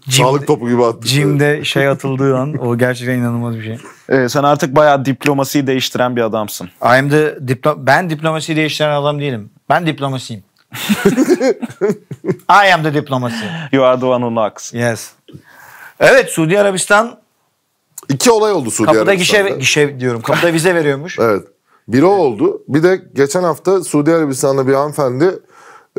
cim, sağlık topu gibi attı. Cimde şey atıldığı an o gerçekten inanılmaz bir şey. Ee, sen artık bayağı diplomasiyi değiştiren bir adamsın. I'm the diplo ben diplomasiyi değiştiren adam değilim. Ben diplomasiyim. I am the diplomasi. You are the one who knocks. Yes. Evet Suudi Arabistan İki olay oldu Suudi Kapıda Arabistan'da. Kapıda gişe, gişe diyorum. Kapıda vize veriyormuş. evet. Biri evet. oldu. Bir de geçen hafta Suudi Arabistan'da bir hanımefendi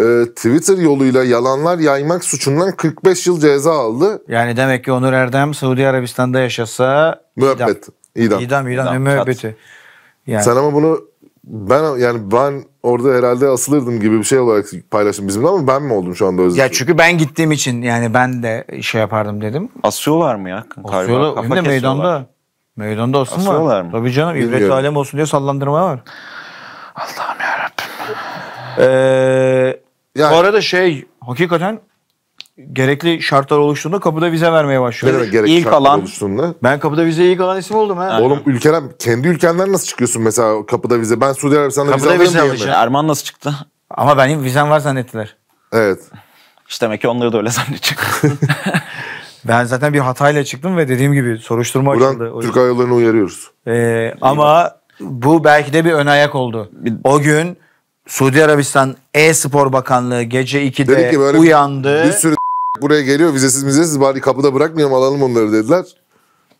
e, Twitter yoluyla yalanlar yaymak suçundan 45 yıl ceza aldı. Yani demek ki Onur Erdem Suudi Arabistan'da yaşasa müebbet. İdam. İdam, idam, idam, idam müebbeti. Yani. Sen ama bunu ben yani ben orada herhalde asılırdım gibi bir şey olarak paylaştım bizimle ama ben mi oldum şu anda özür Ya çünkü ben gittiğim için yani ben de şey yapardım dedim. Asıyorlar mı ya? Asıyorlar. Hem de meydanda. Meydanda olsun mu? Asıyorlar mı? Tabii canım Bilmiyorum. ibret alem olsun diye sallandırma var. Allah'ım yarabbim. Ee, yani, bu arada şey hakikaten gerekli şartlar oluştuğunda kapıda vize vermeye başlıyor. Ne demek gerekli ilk şartlar alan, oluştuğunda? Ben kapıda vize ilk alan isim oldum ha. Oğlum ülkeden, kendi ülkenden nasıl çıkıyorsun mesela kapıda vize? Ben Suudi Arabistan'da kapıda vize, vize alayım diye Erman nasıl çıktı? Ama benim vizem var zannettiler. Evet. İşte demek ki onları da öyle zannedecek. ben zaten bir hatayla çıktım ve dediğim gibi soruşturma Buradan açıldı. Buradan Türk Hava uyarıyoruz. Ee, ama bu belki de bir ön ayak oldu. O gün Suudi Arabistan E-Spor Bakanlığı gece 2'de Dedik ki uyandı. Bir sürü Buraya geliyor vizesiz vizesiz bari kapıda bırakmayalım alalım onları dediler.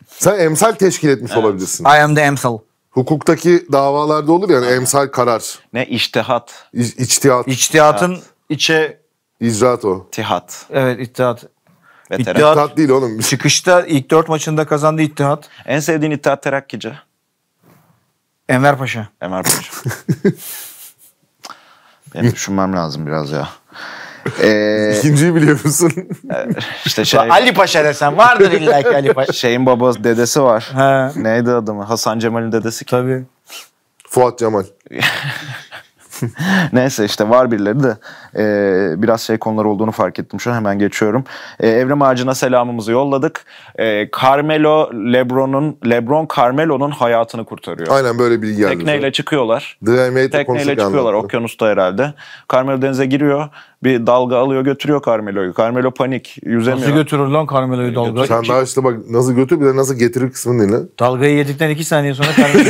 Sen emsal teşkil etmiş olabilirsin. I am the emsal. Hukuktaki davalarda olur yani emsal karar, Ne iştihat, iç, içtihat, İçtihatın içe icraat o. tihat. evet ittihat. Ve İttihat- değil oğlum. Çıkışta ilk dört maçında kazandı ittihat. En sevdiğin İttihat Terakkici. Enver Paşa. Ömer Paşa. Benim düşünmem lazım biraz ya. Ee, İkinciyi biliyor musun? İşte şey, Ali Paşa desen vardır illa ki Ali Paşa. Şeyin babası dedesi var. Ha. Neydi adımı? Hasan Cemal'in dedesi ki. Tabii. Fuat Cemal. Neyse işte var birileri de e, biraz şey konular olduğunu fark ettim şu an hemen geçiyorum. E, Evrim Ağacı'na selamımızı yolladık. E, Carmelo Lebron'un Lebron Carmelo'nun hayatını kurtarıyor. Aynen böyle bilgi geldi. Tekneyle yani. çıkıyorlar. Tekneyle çıkıyorlar anlattı. okyanusta herhalde. Carmelo denize giriyor. Bir dalga alıyor götürüyor Carmelo'yu. Carmelo panik yüzemiyor. Nasıl götürür lan Carmelo'yu dalga? Sen daha işte bak nasıl götür bir de nasıl getirir kısmını dinle. Dalgayı yedikten iki saniye sonra Carmelo.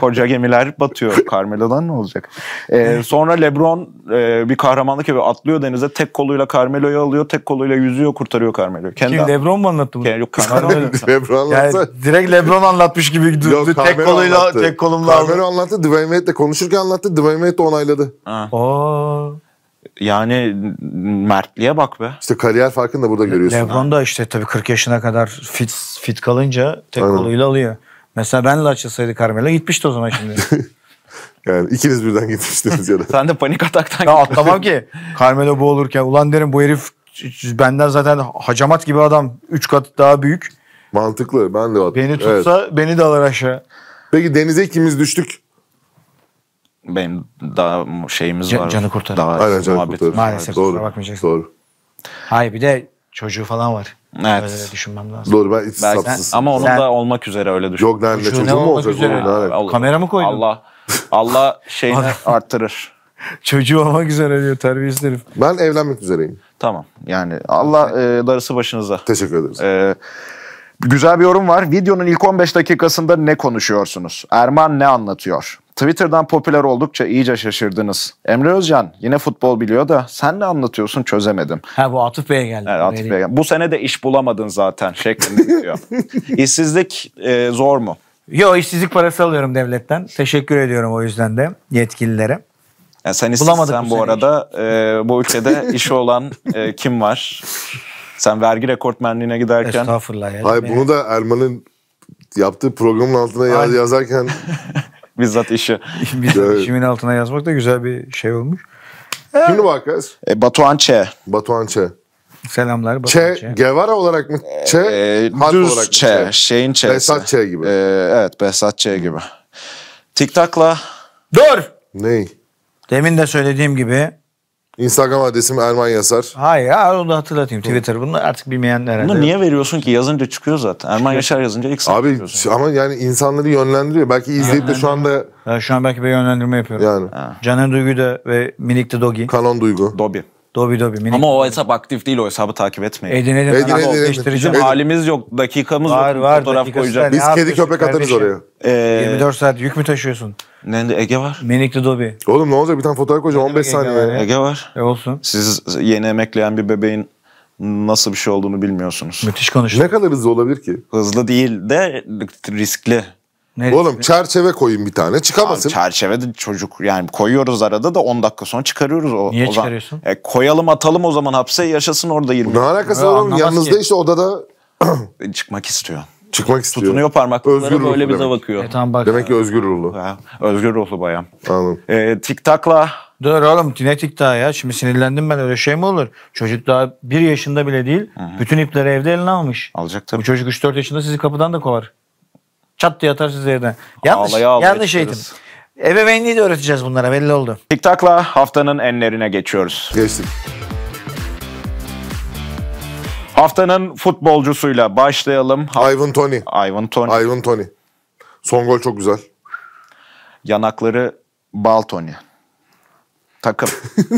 Koca gemiler batıyor. Carmelo'dan ne olacak? Ee, sonra Lebron e, bir kahramanlık gibi Atlıyor denize tek koluyla Carmelo'yu alıyor. Tek koluyla yüzüyor kurtarıyor Carmelo'yu. Kendi Kim Lebron mu anlattı bunu? Yok Carmelo Lebron yani direkt Lebron anlatmış gibi Yok, tek koluyla anlattı. tek kolumla aldı. Carmelo anlattı. Dwayne de konuşurken anlattı. Dwayne Wade de onayladı. Ha. Aa. Yani mertliğe bak be. İşte kariyer farkını da burada görüyorsun. Lebron da işte tabii 40 yaşına kadar fit fit kalınca tek Aynen. koluyla alıyor. Mesela ben açılsaydı Carmelo gitmişti o zaman şimdi. Yani ikiniz birden gitmiştiniz ya da. Sen de panik ataktan Ya atlamam ki. Carmelo olurken. Ulan derim bu herif benden zaten hacamat gibi adam. Üç kat daha büyük. Mantıklı ben de o. Beni tutsa evet. beni de alır aşağı. Peki denize ikimiz düştük. Benim daha şeyimiz Can, var. Canı kurtarır. Daha Aynen canı kurtarır. Maalesef doğru, bakmayacaksın. Doğru. Hayır bir de çocuğu falan var. Evet. Öyle düşünmem lazım. Doğru ben hiç Belki, sapsız. Ama onun sen, da olmak üzere öyle düşün. Yok nerede çocuğum mu olacak? Üzere. Onun, Kamera mı koydun? Allah. Allah şeyini arttırır. Çocuğu olmak üzere diyor terbiyesiz Ben evlenmek üzereyim. Tamam yani Allah e, darısı başınıza. Teşekkür ederiz. E, güzel bir yorum var. Videonun ilk 15 dakikasında ne konuşuyorsunuz? Erman ne anlatıyor? Twitter'dan popüler oldukça iyice şaşırdınız. Emre Özcan yine futbol biliyor da sen ne anlatıyorsun çözemedim. Ha bu Atıf Bey'e geldi. Evet, Atıf Bey'e geldi. Bu sene de iş bulamadın zaten şeklinde diyor. İşsizlik e, zor mu? Yo işsizlik parası alıyorum devletten. Teşekkür ediyorum o yüzden de yetkililere. Yani sen Bulamadık bu, bu arada e, bu ülkede işi olan e, kim var? Sen vergi rekortmenliğine giderken... Estağfurullah. Ya, Hayır bunu da Erman'ın yaptığı programın altına yaz, yazarken... Bizzat işi. Bizzat işimin altına yazmak da güzel bir şey olmuş. Kimdi bu arkadaş? E, Batuhan Ç. Batuhan Ç. Selamlar. Çe, Çe, Guevara olarak mı? Çe, ee, e, düz olarak Çe, mı? şeyin Çe'si. Behzat Çe gibi. E, evet, Behzat Çe gibi. TikTok'la... Dur! Ney? Demin de söylediğim gibi Instagram adresim Erman Yasar. Hayır ya onu da hatırlatayım. Twitter bunu artık bilmeyenler herhalde. Bunu niye veriyorsun ki? Yazınca çıkıyor zaten. Erman Yaşar yazınca ilk Abi ama yani insanları yönlendiriyor. Belki izleyip de şu anda... Ya şu an belki bir yönlendirme yapıyorum. Yani. Ha. Caner Duygu da ve Minik de Dogi. Kanon Duygu. Dobi. Dobi dobi. Minik. Ama o hesap aktif değil. O hesabı takip etmiyor. Edin edin. edin, edin, edin. Bizim edin. halimiz yok. Dakikamız var, yok. Var, fotoğraf koyacağız. Biz kedi köpek atarız oraya. Ee, 24 saat yük mü taşıyorsun? Nende Ege var. Minikli Dobi. Oğlum ne olacak? Bir tane fotoğraf koyacağım. 15 saniye. Ege var. Ege var. E olsun. Siz yeni emekleyen bir bebeğin nasıl bir şey olduğunu bilmiyorsunuz. Müthiş konuştun. Ne kadar hızlı olabilir ki? Hızlı değil de riskli. Neresi? Oğlum çerçeve koyun bir tane çıkamasın. Abi, çerçeve de çocuk yani koyuyoruz arada da 10 dakika sonra çıkarıyoruz. O, Niye o çıkarıyorsun? E, koyalım atalım o zaman hapse yaşasın orada 20. Ne alakası var oğlum yanınızda ki. işte odada. E, çıkmak istiyor. Çıkmak istiyor. Tutunuyor parmaklarına özgür böyle bize demek. bakıyor. E, tamam bak. Demek ki özgür ruhlu. özgür ruhlu bayağı. Anladım. E, TikTok'la Dur oğlum ne TikTok'a ya? Şimdi sinirlendim ben öyle şey mi olur? Çocuk daha bir yaşında bile değil. Hı-hı. Bütün ipleri evde eline almış. Alacak tabii. Bu çocuk 3-4 yaşında sizi kapıdan da kovar. Çat diye atarsınız yerine. Yanlış, ağlaya ağlaya yanlış eğitim. Ebeveynliği de öğreteceğiz bunlara belli oldu. TikTok'la haftanın enlerine geçiyoruz. Geçtik. Haftanın futbolcusuyla başlayalım. Ivan Tony. Ivan Tony. Ivan Tony. Son gol çok güzel. Yanakları bal Tony. Takım.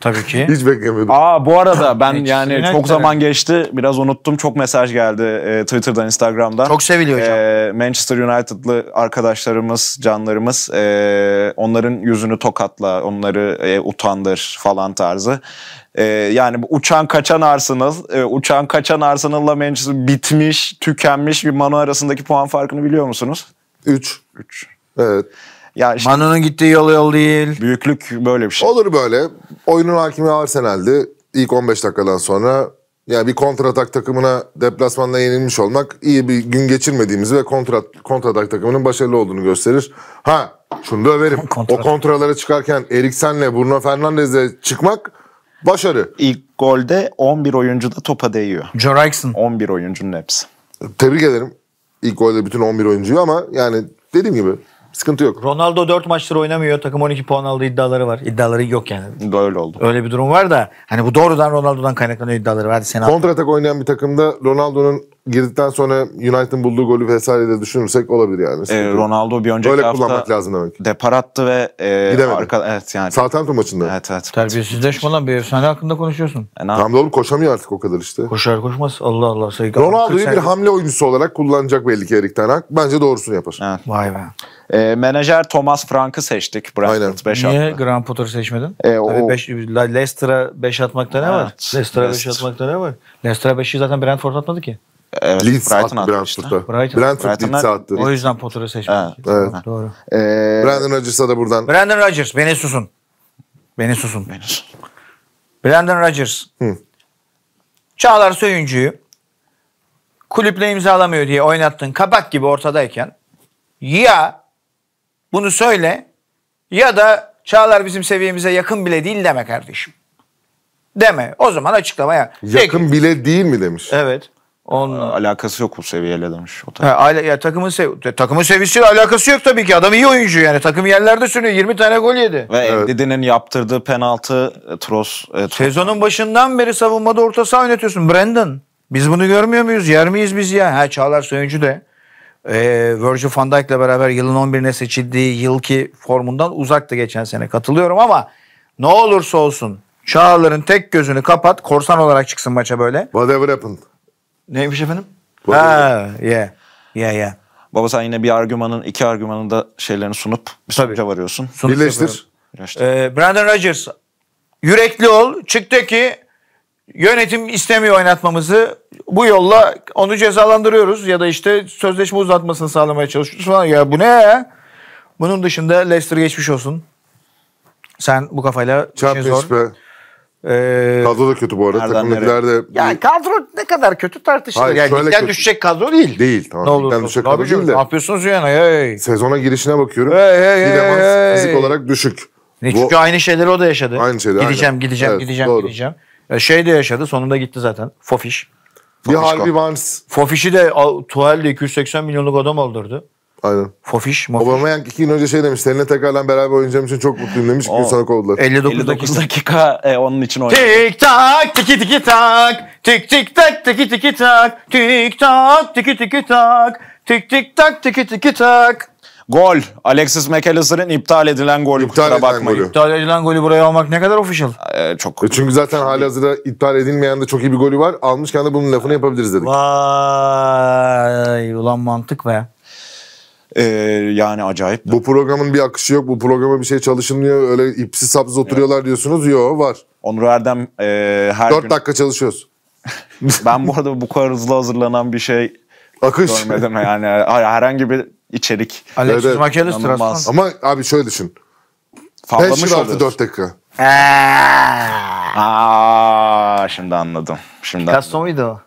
Tabii ki. Hiç beklemiyordum. Aa bu arada ben yani çok zaman geçti. Biraz unuttum. Çok mesaj geldi e, Twitter'dan, Instagram'dan. Çok seviliyor hocam. E, Manchester United'lı arkadaşlarımız, canlarımız e, onların yüzünü tokatla, onları e, utandır falan tarzı. E, yani uçan kaçan Arsenal, e, uçan kaçan Arsenal'la Manchester bitmiş, tükenmiş bir Manu arasındaki puan farkını biliyor musunuz? 3. 3. Evet. Ya işte, Manu'nun gittiği yol yol değil. Büyüklük böyle bir şey. Olur böyle. Oyunun hakimi Arsenal'di. İlk 15 dakikadan sonra yani bir kontratak takımına deplasmanla yenilmiş olmak iyi bir gün geçirmediğimizi ve kontrat kontratak takımının başarılı olduğunu gösterir. Ha şunu da överim. Kontra. O kontralara çıkarken Eriksen'le Bruno Fernandes'le çıkmak başarı. İlk golde 11 oyuncu da topa değiyor. Joe Rikson. 11 oyuncunun hepsi. Tebrik ederim. İlk golde bütün 11 oyuncuyu ama yani dediğim gibi Sıkıntı yok. Ronaldo 4 maçtır oynamıyor. Takım 12 puan aldı iddiaları var. İddiaları yok yani. Öyle oldu. Öyle bir durum var da hani bu doğrudan Ronaldo'dan kaynaklanıyor iddiaları var. Hadi sen Kontratak oynayan bir takımda Ronaldo'nun girdikten sonra United'ın bulduğu golü vesaire de düşünürsek olabilir yani. E, Ronaldo bir önceki Öyle hafta kullanmak lazım demek. depar attı ve e, Gidemedi. Arka, evet yani. Southampton maçında. Evet evet. Terbiyesizleşme lan bir efsane hakkında konuşuyorsun. E, ne yap- koşamıyor artık o kadar işte. Koşar koşmaz Allah Allah. Sayı Ronaldo'yu bir hamle oyuncusu olarak kullanacak belli ki Erik Ten Hag. Bence doğrusunu yapar. Evet. Vay be. E, menajer Thomas Frank'ı seçtik. Brentford 5 Niye atma. Potter'ı seçmedin? E, o... beş, Leicester'a 5 atmakta ne var? Leicester'a 5 atmakta ne var? Leicester'a 5'i zaten Brentford atmadı ki. Evet, Leeds Brighton attı Brentford'a. Işte. Brighton. Brentford Brighton'dan Leeds attı. O yüzden Potter'ı seçmedik. Evet. evet. Doğru. Ee, Brandon Rodgers'a da buradan. Brandon Rodgers beni susun. Beni susun. Beni susun. Brandon Rodgers. Hı. Çağlar Söyüncü'yü kulüple imzalamıyor diye oynattın kabak gibi ortadayken ya bunu söyle ya da Çağlar bizim seviyemize yakın bile değil deme kardeşim. Deme. O zaman açıklama açıklamaya. Yakın Peki. bile değil mi demiş. Evet. Onun... Alakası yok bu seviyeyle demiş. O takım. Ha, ya, takımın, sev takımın seviyesiyle alakası yok tabii ki. Adam iyi oyuncu yani. Takım yerlerde sürüyor. 20 tane gol yedi. Ve evet. Didi'nin yaptırdığı penaltı Tros. E, e Sezonun başından beri savunmada orta saha oynatıyorsun. Brandon. Biz bunu görmüyor muyuz? Yer miyiz biz ya? Ha Çağlar Söyüncü de. Ee, Virgil van Dijk'le beraber yılın 11'ine seçildiği yılki formundan uzaktı geçen sene. Katılıyorum ama ne olursa olsun Çağlar'ın tek gözünü kapat. Korsan olarak çıksın maça böyle. Whatever happened. Neymiş efendim? Ha, yeah. Yeah, yeah. Baba sen yine bir argümanın, iki argümanın da şeylerini sunup bir sonuca varıyorsun. Sonuç Birleştir. Ee, Brandon Rodgers yürekli ol. Çıktı ki yönetim istemiyor oynatmamızı bu yolla onu cezalandırıyoruz ya da işte sözleşme uzatmasını sağlamaya çalışıyoruz falan. Ya bu ne Bunun dışında Leicester geçmiş olsun. Sen bu kafayla işin zor. Be. Ee, kadro da kötü bu arada. Nereden Takımdakiler de... Yani kadro ne kadar kötü tartışılır. Hayır, yani ligden kötü. düşecek kadro değil. Değil. Tamam. Ne olur, ligden düşecek kadro değil de. Ne yapıyorsunuz yani? Hey. Sezona girişine bakıyorum. Hey, hey, hey, hey. fizik olarak düşük. Ne, çünkü bu... aynı şeyleri o da yaşadı. Aynı şeyleri. Gideceğim, aynen. gideceğim, evet, gideceğim, doğru. gideceğim. E, şey de yaşadı. Sonunda gitti zaten. Fofiş. Bir Fofiş Harvey Barnes. Fofiş'i de Tuhal'de 280 milyonluk adam aldırdı. Aynen. Fofiş, Mofiş. Aubameyang iki gün önce şey demiş, seninle tekrardan beraber oynayacağım için çok mutluyum demiş. Gün sonra kovdular. 59, 59 dakika e, onun için oynadı. Tik tak, tiki tiki tak, tik tik tak, tiki tiki tak, tik tak, tiki tiki tak, tik tik tak, tiki tiki tak. Gol. Alexis McAllister'ın iptal edilen golü. İptal edilen bakmayın. golü. İptal edilen golü buraya almak ne kadar official? Ee, çok. E çünkü zaten hazırda iptal edilmeyen de çok iyi bir golü var. Almışken de bunun lafını yapabiliriz dedik. Vay ulan mantık be. Ee, yani acayip. Bu programın bir akışı yok. Bu programa bir şey çalışılmıyor. Öyle ipsi sapsız oturuyorlar diyorsunuz. Yok var. Onur Erdem e, her 4 gün... dakika çalışıyoruz. ben bu arada bu kadar hızlı hazırlanan bir şey Akış. görmedim. Yani herhangi bir içerik. Alex evet, Makelis Trasman. Ama abi şöyle düşün. Favlamış 5 artı 4 dakika. Aa, şimdi anladım. Şimdi Kasto muydu o?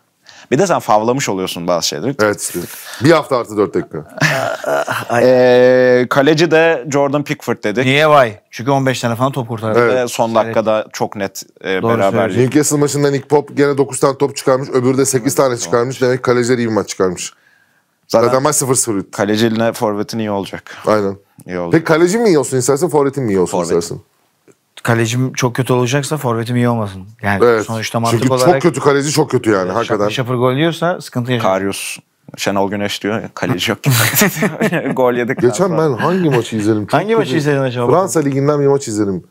Bir de sen favlamış oluyorsun bazı şeyleri. Evet. bir hafta artı 4 dakika. ee, kaleci de Jordan Pickford dedi. Niye vay? Çünkü 15 tane falan top kurtardı. Evet. son şey- dakikada çok net e, beraber. Newcastle maçından ilk pop gene 9 tane top çıkarmış. Öbürü de 8 tane şey çıkarmış. Demek kaleciler iyi bir maç çıkarmış. Zaten, Zaten maç 0-0. Kaleci eline forvetin iyi olacak. Aynen. İyi olacak. Peki kaleci mi iyi olsun istersen, forvetin mi iyi olsun forvetin. istersin? Kalecim çok kötü olacaksa forvetim iyi olmasın. Yani evet. sonuçta mantık Çünkü olarak... çok kötü kaleci çok kötü yani şap, hakikaten. Şapır gol yiyorsa sıkıntı yaşar. Karius Şenol Güneş diyor kaleci yok gibi. Gol yedik. Geçen ben hangi maçı izledim? Çok hangi maçı izledin acaba? Fransa Ligi'nden bir maç izledim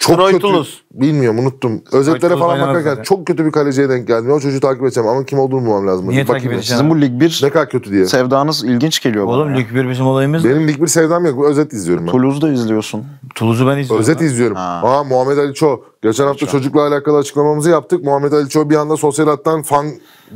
çok Troy kötü. Toulouse. Bilmiyorum unuttum. Özetlere Troy falan bakarken çok kötü bir kaleciye denk geldim. O çocuğu takip edeceğim ama kim olduğunu bulmam lazım. Niye takip edeceğim? Sizin bu Lig 1 ne kadar kötü diye. sevdanız ilginç geliyor Oğlum, bana. Oğlum Lig 1 bizim olayımız Benim Lig 1 sevdam yok. Özet izliyorum ben. Toulouse'da izliyorsun. Toulouse'u ben izliyorum. Özet ha? izliyorum. Ha. Aa Muhammed Ali Ço. Geçen hafta Ço. çocukla alakalı açıklamamızı yaptık. Muhammed Ali Ço bir anda sosyal hattan fan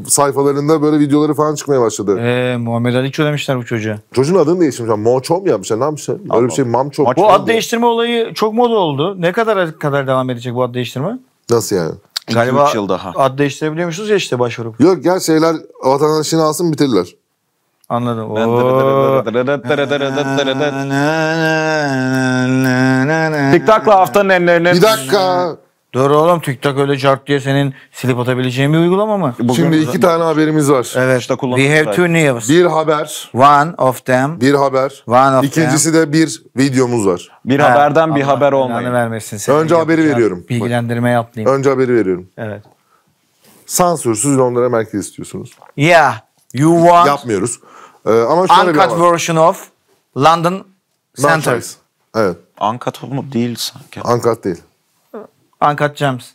sayfalarında böyle videoları falan çıkmaya başladı. Ee, Muhammed Ali demişler bu çocuğa. Çocuğun adını değiştirmişler. Moço mu yapmışlar? Ne yapmışlar? Öyle bir şey Mamço. Bu ad değiştirme olayı çok moda oldu. Ne kadar kadar devam edecek bu ad değiştirme? Nasıl yani? Galiba yıl daha. ad değiştirebiliyormuşuz ya işte başvurup. Yok gel şeyler vatandaşını alsın bitirirler. Anladım. TikTok'la haftanın enlerine... Bir dakika. Dur oğlum TikTok öyle chart diye senin silip atabileceğin bir uygulama mı? Bugün Şimdi iki tane haberimiz var. Evet. İşte We have two news. Bir haber. One of them. Bir haber. One of İkincisi them. de bir videomuz var. Bir ha, haberden Allah bir haber olmayın. vermesin. Seni Önce haberi veriyorum. Bilgilendirme yapmayayım. Önce haberi veriyorum. Evet. Sansürsüz Londra merkez istiyorsunuz. Yeah. You want. Yapmıyoruz. Ee, ama şöyle Uncut bir Uncut version of London Center. Evet. Uncut mu değil sanki. Uncut değil. Uncut Gems.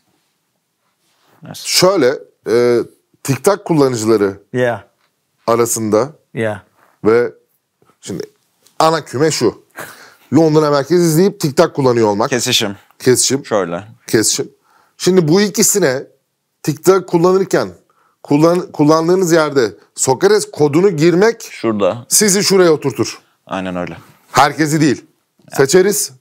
Nasıl? Şöyle e, TikTok kullanıcıları yeah. arasında yeah. ve şimdi ana küme şu. Londra merkez izleyip TikTok kullanıyor olmak. Kesişim. Kesişim. Şöyle. Kesişim. Şimdi bu ikisine TikTok kullanırken kullan, kullandığınız yerde Sokrates kodunu girmek şurada. Sizi şuraya oturtur. Aynen öyle. Herkesi değil. Yani. Seçeriz.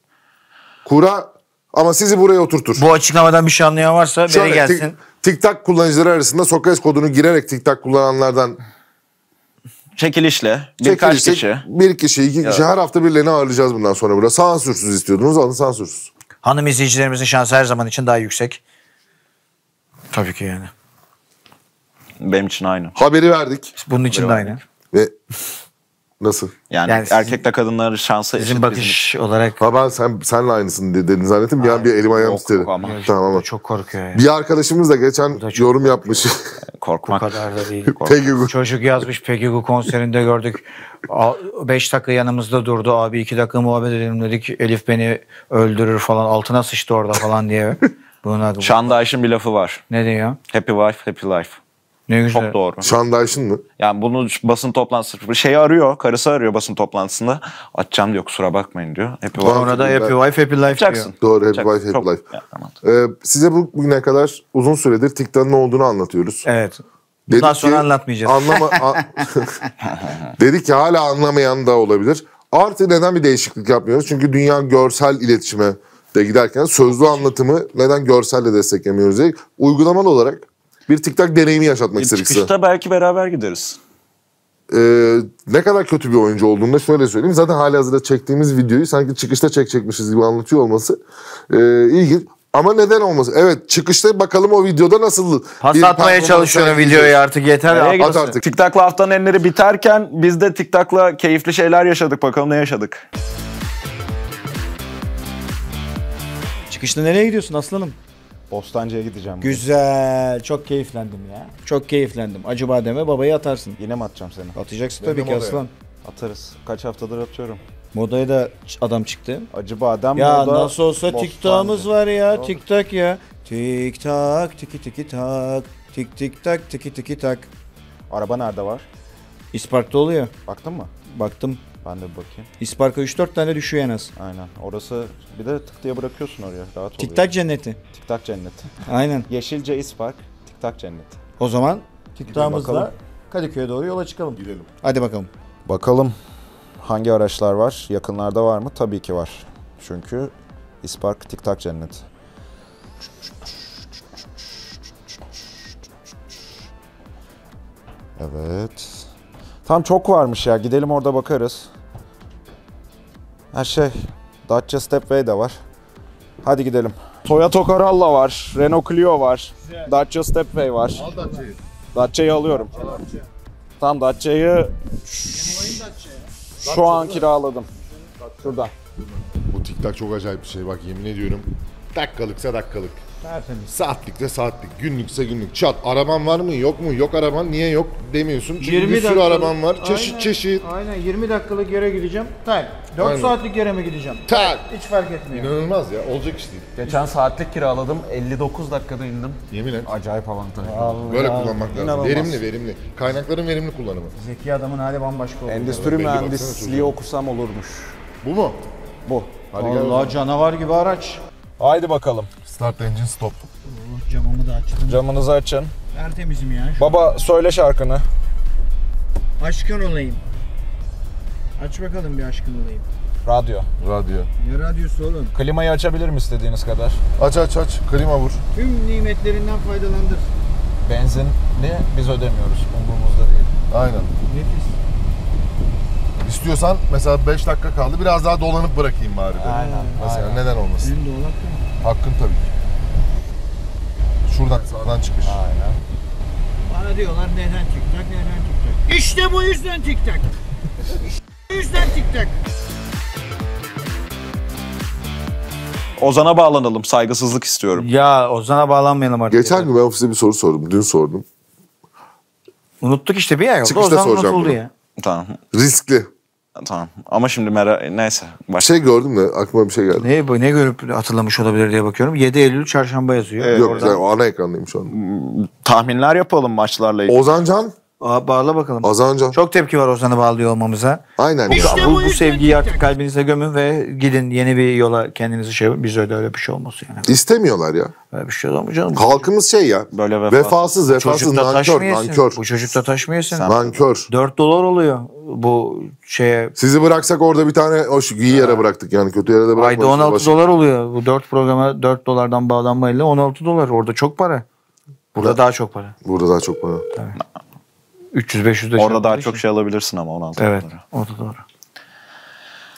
Kura ama sizi buraya oturtur. Bu açıklamadan bir şey anlayan varsa Şöyle, gelsin. TikTok kullanıcıları arasında Sokrates kodunu girerek TikTok kullananlardan Çekilişle birkaç çekilişle, kişi. Bir kişi, iki kişi her hafta birilerini ağırlayacağız bundan sonra burada. Sansürsüz istiyordunuz alın sansürsüz. Hanım izleyicilerimizin şansı her zaman için daha yüksek. Tabii ki yani. Benim için aynı. Haberi verdik. Bunun için de aynı. Ve Nasıl? Yani, Yani erkekle kadınların şansı Bizim eşit. bakış olarak Ha ben sen, senle aynısın de- dedin zannettim. Bir an bir elim ayağım Yok, titredi. Tamam ama. çok korkuyor ya. Bir arkadaşımız da geçen da çok yorum yapmış. Bizim ee, Bu korkmak. kadar da değil. Peggy Goo. Çocuk yazmış Peggy Goo konserinde gördük. beş dakika yanımızda durdu abi iki dakika muhabbet edelim dedik. Elif beni öldürür falan altına sıçtı orada falan diye. Bunun adı Şanda Ayş'in bir lafı var. ne diyor? Happy wife, happy life. Ne güzel. Çok doğru. Şandaysın mı? Yani bunu basın toplantısı şeyi arıyor. Karısı arıyor basın toplantısında. Açacağım diyor kusura bakmayın diyor. Happy Doğru, Sonra da happy wife happy life Açacaksın. diyor. Doğru happy Açacaksın. life, happy Çok, life. Ya, tamam. Ee, size bu, bugüne kadar uzun süredir TikTok'ın ne olduğunu anlatıyoruz. Evet. Dedik Bundan sonra ki, anlatmayacağız. Anlama, Dedi ki hala anlamayan da olabilir. Artı neden bir değişiklik yapmıyoruz? Çünkü dünya görsel iletişime de giderken sözlü anlatımı neden görselle desteklemiyoruz diye uygulamalı olarak bir TikTok deneyimi yaşatmak e, istedik size. Çıkışta belki beraber gideriz. Ee, ne kadar kötü bir oyuncu olduğunu da şöyle söyleyeyim. Zaten hali hazırda çektiğimiz videoyu sanki çıkışta çekecekmişiz gibi anlatıyor olması ee, ilginç. Ama neden olmasın? Evet çıkışta bakalım o videoda nasıl... Pas atmaya çalışıyorum videoyu şey- artık yeter. At artık. TikTak'la haftanın enleri biterken biz de TikTak'la keyifli şeyler yaşadık. Bakalım ne yaşadık. Çıkışta nereye gidiyorsun aslanım? Bostancı'ya gideceğim. Güzel. Çok keyiflendim ya. Çok keyiflendim. Acı bademe babayı atarsın. Yine mi atacağım seni? Atacaksın Benim tabii ki aslan. Atarız. Kaç haftadır atıyorum. Modaya da ç- adam çıktı. Acı badem Ya moda, nasıl olsa TikTok'umuz var ya. Doğru. TikTok ya. Tik tak tiki tiki tak. Tik tik tak tiki tiki tak. Araba nerede var? İspark'ta oluyor. Baktın mı? Baktım. Ben de bakayım. İsparka 3-4 tane düşüyor en az. Aynen. Orası bir de tık diye bırakıyorsun oraya. Rahat oluyor. Tiktak cenneti. Tiktak cenneti. Aynen. Yeşilce İspark, Tiktak cenneti. O zaman Tiktağımızla bakalım. Kadıköy'e doğru yola çıkalım. Gidelim. hadi bakalım. Bakalım hangi araçlar var? Yakınlarda var mı? Tabii ki var. Çünkü İspark Tiktak cenneti. Evet. Tam çok varmış ya. Gidelim orada bakarız. Ha şey, Dacia Stepway de var. Hadi gidelim. Toyota Corolla var, Renault Clio var, Dacia Stepway var. Al Dacia'yı. Dacia'yı alıyorum. Al Dacia. Tamam Dacia'yı şu an kiraladım. Şurada. Bu TikTok çok acayip bir şey bak yemin ediyorum. Dakikalıksa dakikalık. Tertemiz. Saatlikte saatlik, günlükse günlük. Çat, araban var mı? Yok mu? Yok araban. Niye yok demiyorsun. Çünkü 20 bir sürü araban var. Çeşit Aynen, çeşit. Aynen 20 dakikalık yere gideceğim. Tak. 4 Aynen. saatlik yere mi gideceğim? Tak. Hiç fark etmiyor. İnanılmaz ya. Olacak iş değil. Geçen saatlik kiraladım. 59 dakikada indim. Yemin et. Acayip avantajlı. Böyle kullanmak lazım. inanılmaz. Verimli, verimli. Kaynakların verimli kullanımı. Zeki adamın hali bambaşka oldu. Endüstri Belli baksana mühendisliği okusam olurmuş. Bu mu? Bu. Hadi Vallahi canavar gibi araç. Haydi bakalım. Start engine stop. Oh, camımı da açtım. Camınızı açın. Tertemizim ya. Şu Baba an. söyle şarkını. Aşkın olayım. Aç bakalım bir aşkın olayım. Radyo. Radyo. Ne radyosu oğlum? Klimayı açabilir mi istediğiniz kadar. Aç aç aç. Klima vur. Tüm nimetlerinden faydalandır. Benzinli biz ödemiyoruz. Umurumuzda değil. Aynen. Nefis. İstiyorsan mesela 5 dakika kaldı. Biraz daha dolanıp bırakayım bari. Aynen. Mesela aynen. neden olmasın? Benim dolanıp Hakkın tabii ki. Şuradan sağdan çıkış. Aynen. Bana diyorlar neden tiktak neden tiktak. İşte bu yüzden tiktak. işte bu yüzden tiktak. Ozan'a bağlanalım. Saygısızlık istiyorum. Ya Ozan'a bağlanmayalım artık. Geçen gün ben ofise bir soru sordum. Dün sordum. Unuttuk işte bir ay oldu. Çıkışta Ozan soracağım unutuldu bunu. ya. Tamam. Riskli. Tamam. Ama şimdi merak... Neyse. Bak. şey gördüm de aklıma bir şey geldi. Ne, bu ne görüp hatırlamış olabilir diye bakıyorum. 7 Eylül çarşamba yazıyor. Evet, Yok oradan... yani ana ekrandayım şu an. Hmm, tahminler yapalım maçlarla ilgili. Ozan Can Aa, bağla bakalım. Az önce Çok tepki var Ozan'ı bağlıyor olmamıza. Aynen. İşte bu, bu, bu sevgiyi artık kalbinize gömün ve gidin yeni bir yola kendinizi şey biz öyle öyle bir şey olmasın yani. İstemiyorlar ya. Öyle bir şey olur canım? Halkımız şey ya. Böyle vefa. vefasız vefasız çocuk nankör nankör. Bu çocukta taşmıyorsun. Sen nankör. 4 dolar oluyor bu şeye. Sizi bıraksak orada bir tane hoş iyi yere ha. bıraktık yani kötü yere de bırakmadık. Ayda 16 başka. dolar oluyor. Bu 4 programa 4 dolardan bağlanmayla 16 dolar orada çok para. Burada, Burada daha çok para. Burada daha çok para. Tabii. 300-500 de Orada daha çok şey alabilirsin ama 16 Evet. Dolara. O da doğru.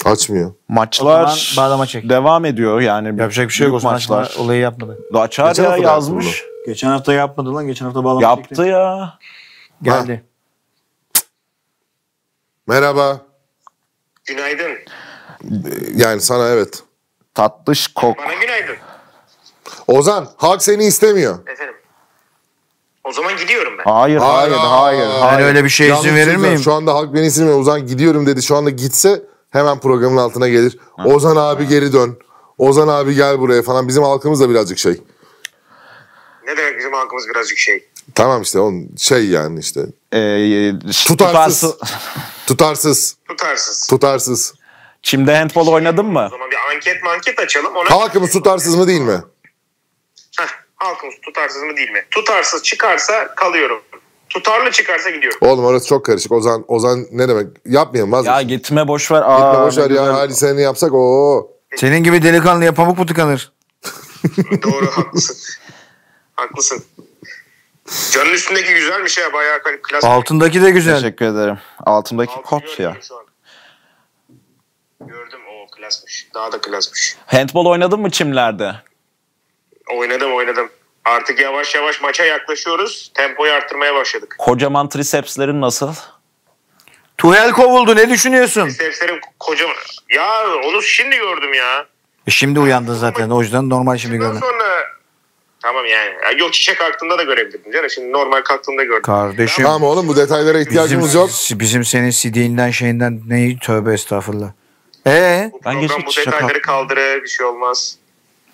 Açmıyor. Maçlar bağlama çek. devam ediyor yani. Yapacak bir şey yok. büyük Maçlar. maçlar. olayı yapmadı. Açar Geçen ya hafta da yazmış. Geçen hafta yapmadı lan. Geçen hafta bağlama Yaptı çekti. ya. Geldi. Merhaba. Günaydın. Yani sana evet. Tatlış kok. Bana günaydın. Ozan, halk seni istemiyor. Efendim. O zaman gidiyorum ben. Hayır hayır hayır. hayır, hayır. Ben hani öyle bir şey izin verir miyim? Şu anda halk beni izin vermiyor. Ozan gidiyorum dedi. Şu anda gitse hemen programın altına gelir. Ha. Ozan abi geri dön. Ozan abi gel buraya falan. Bizim halkımız da birazcık şey. Ne demek bizim halkımız birazcık şey? Tamam işte on şey yani işte. Ee, tutarsız. tutarsız. Tutarsız. Tutarsız. Çimde handball oynadın mı? O zaman bir anket manket açalım. Ona Halkımız tutarsız mı değil mi? Halkımız tutarsız mı değil mi? Tutarsız çıkarsa kalıyorum. Tutarlı çıkarsa gidiyorum. Oğlum orası çok karışık. Ozan Ozan ne demek? Yapmayalım vazgeç. Ya gitme boş ver. Aa, gitme boş ver ya. Hadi seni yapsak o. Senin gibi delikanlıya pamuk mu tıkanır? Doğru haklısın. haklısın. Canın üstündeki güzel bir şey bayağı klasik. Altındaki de güzel. Teşekkür ederim. Altındaki Altın kot ya. Gördüm o klasmış. Daha da klasmış. Handball oynadın mı çimlerde? Oynadım oynadım. Artık yavaş yavaş maça yaklaşıyoruz. Tempoyu arttırmaya başladık. Kocaman trisepslerin nasıl? Tuhel kovuldu ne düşünüyorsun? Trisepslerim kocaman. Ya onu şimdi gördüm ya. E, şimdi uyandın zaten o yüzden normal şimdi Ondan gördüm. sonra tamam yani. yok çiçek kalktığında da görebilirdim canım. Şimdi normal kalktığında gördüm. Kardeşim Tamam oğlum bu detaylara ihtiyacımız bizim, yok. bizim senin CD'inden şeyinden neyi tövbe estağfurullah. Ee? Bu Ben program bu detayları çakal- kaldırır bir şey olmaz.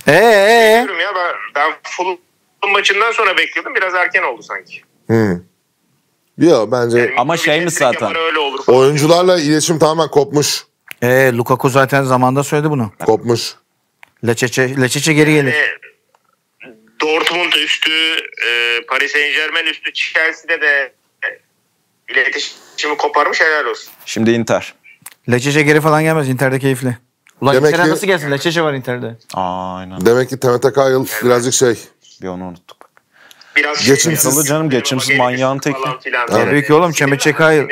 Ee? ee? Bilmiyorum ya ben, ben full maçından sonra bekliyordum. Biraz erken oldu sanki. Hı. Yok bence yani ama şey mi zaten? Öyle olur Oyuncularla iletişim tamamen kopmuş. Ee, Lukaku zaten zamanda söyledi bunu. Kopmuş. Leçeçe, Leçeçe geri gelir. Ee, Dortmund üstü, e, Paris Saint Germain üstü, Chelsea'de de iletişimi koparmış helal olsun. Şimdi Inter. Leçeçe geri falan gelmez. Inter'de keyifli. Ulan Demek internet ki- nasıl gelsin? Ne var internette. Aynen. Demek ki TMTK yıl birazcık şey. Bir onu unuttuk. bak. Biraz Geçimsiz. Salı şey canım, geçimsiz manyağın teki. Tabii ki oğlum, Çemeçekay-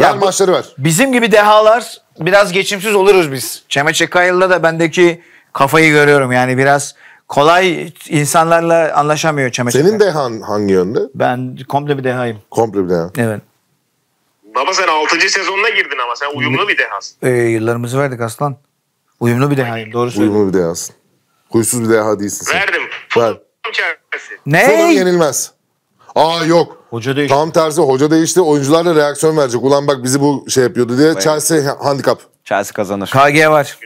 Ver maçları var. Bizim gibi dehalar biraz geçimsiz oluruz biz. Çemeçekayıl'da da bendeki kafayı görüyorum. Yani biraz kolay insanlarla anlaşamıyor Çemeçekayıl. Senin de han- hangi yönde? Ben komple bir dehayım. Komple bir deha. Evet. Baba sen 6. sezonuna girdin ama sen uyumlu bir dehasın. Ee, yıllarımızı verdik aslan. Uyumlu bir deha. Doğru söylüyorsun. Uyumlu bir dehasın. Huysuz bir deha değilsin sen. Verdim. Ver. Ne? Fulham yenilmez. Aa yok. Hoca değişti. Tam tersi hoca değişti. Oyuncular da reaksiyon verecek. Ulan bak bizi bu şey yapıyordu diye. Bayağı. Chelsea handikap. Chelsea kazanır. KG var.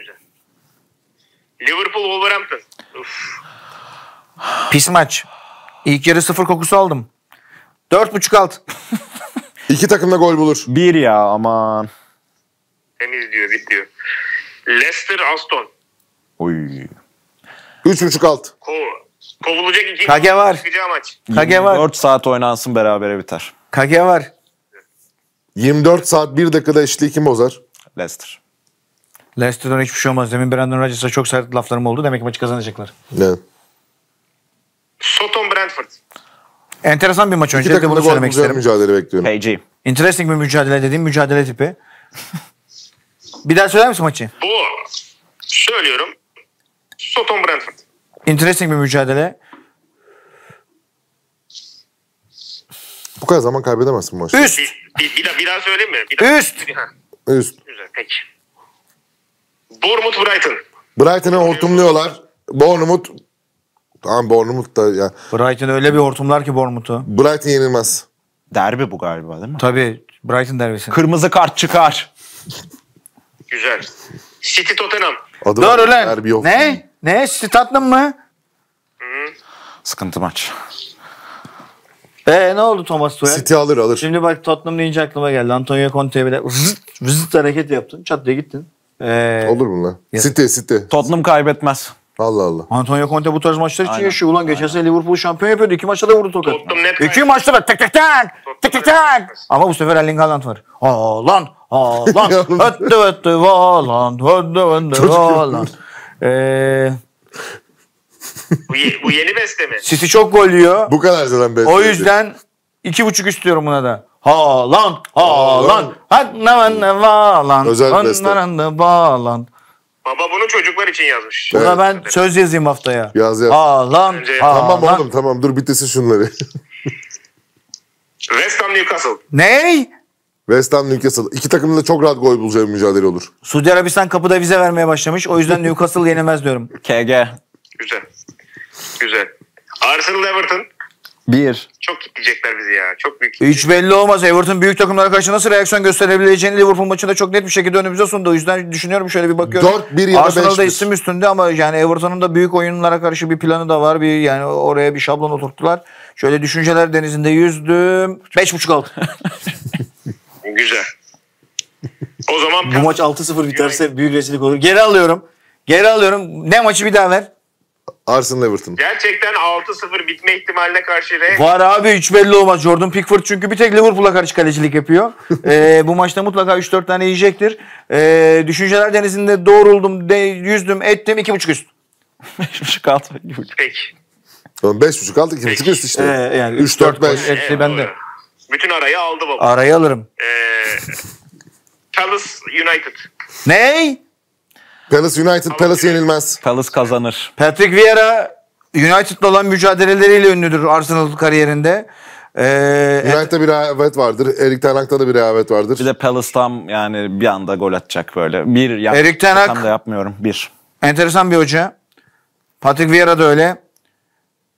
Liverpool Wolverhampton. Uf. Pis maç. İlk yarı sıfır kokusu aldım. Dört buçuk alt. İki takım da gol bulur. Bir ya aman. Temiz diyor bit diyor. Leicester Aston. Oy. buçuk alt. Ko kovulacak iki. Kage var. Çıkacağı maç. Kage var. 4 saat oynansın berabere biter. Kage var. 24 saat 1 dakikada eşitliği kim bozar? Leicester. Leicester'dan hiçbir şey olmaz. Demin Brandon Rodgers'a çok sert laflarım oldu. Demek ki maçı kazanacaklar. Ne? Soton Brentford. Enteresan bir maç. İki Öncelikle bunu söylemek isterim. mücadele bekliyorum. PG. Interesting bir mücadele dediğim mücadele tipi. Bir daha söyler misin maçı? Bu söylüyorum. Soton Brentford. Interesting bir mücadele. Bu kadar zaman kaybedemezsin bu maçta. Üst. Bir, bir, bir, daha, bir daha söyleyeyim mi? Bir daha. Üst. Bir, Üst. Güzel peki. Bournemouth Brighton. Brighton'ı hortumluyorlar. Bournemouth Tamam Bournemouth da ya. Brighton öyle bir hortumlar ki Bournemouth'u. Brighton yenilmez. Derbi bu galiba değil mi? Tabii. Brighton derbisi. Kırmızı kart çıkar. Güzel. City Tottenham. O da Dur Ne? Ne? City Tottenham mı? Hı. Sıkıntı maç. Ee ne oldu Thomas Tuchel? City alır alır. Şimdi bak Tottenham deyince aklıma geldi. Antonio Conte'ye bile vızıt, vızıt hareket yaptın. Çat diye gittin. Ee, Olur mu lan? City City. Tottenham kaybetmez. Allah Allah. Antonio Conte bu tarz maçlar için Aynen. yaşıyor. Ulan geçen sene Liverpool şampiyon yapıyordu. İki maçta da vurdu tokat. İki maçta da tek tek tek. Tek tek tek. Ama bu sefer Erling Haaland var. Haaland. Haaland. öttü öttü Haaland. Öttü öttü Haaland. Eee... bu, ye, bu yeni beste mi? City çok gol yiyor. Bu kadar zaten beste. O yüzden iki buçuk istiyorum buna da. Haaland, Haaland. Haaland. Özel beste. Haaland. Baba bunu çocuklar için yazmış. Buna Evet. ben söz yazayım haftaya. Yaz yaz. Ağlan, ağlan. tamam oğlum tamam dur bitirsin şunları. West Ham Newcastle. Ney? West Ham Newcastle. İki takımın da çok rahat gol bulacağı bir mücadele olur. Suudi Arabistan kapıda vize vermeye başlamış. O yüzden Newcastle yenemez diyorum. KG. Güzel. Güzel. Arsenal Everton. Bir. Çok kitleyecekler bizi ya. Çok büyük Hiç belli olmaz. Everton büyük takımlara karşı nasıl reaksiyon gösterebileceğini Liverpool maçında çok net bir şekilde önümüze sundu. O yüzden düşünüyorum şöyle bir bakıyorum. 4-1 ya da Arsenal da isim üstünde ama yani Everton'un da büyük oyunlara karşı bir planı da var. Bir yani oraya bir şablon oturttular. Şöyle düşünceler denizinde yüzdüm. 5.5 aldı. Güzel. O zaman Bu maç 6-0 biterse büyük rezillik olur. Geri alıyorum. Geri alıyorum. Ne maçı bir daha ver? Arsenal Everton. Gerçekten 6-0 bitme ihtimaline karşı re... Var abi hiç belli olmaz Jordan Pickford çünkü bir tek Liverpool'a karşı kalecilik yapıyor. ee, bu maçta mutlaka 3-4 tane yiyecektir. Ee, düşünceler denizinde doğruldum, de, yüzdüm, ettim 2.5 üst. 5.5 altı. Peki. Tamam 5.5 altı 2.5 üst işte. Ee, yani 3-4-5. Hepsi e, bende. Bütün arayı aldı baba. Arayı alırım. Ee, Palace United. Ney? Palace United Palace yenilmez. Palace kazanır. Patrick Vieira United'la olan mücadeleleriyle ünlüdür Arsenal kariyerinde. Ee, United'da bir rehavet vardır. Erik Ten Hag'da da bir rehavet vardır. Bir de Palace tam yani bir anda gol atacak böyle. Bir yap. Erik Ten Hag- Tam da yapmıyorum. Bir. Enteresan bir hoca. Patrick Vieira da öyle.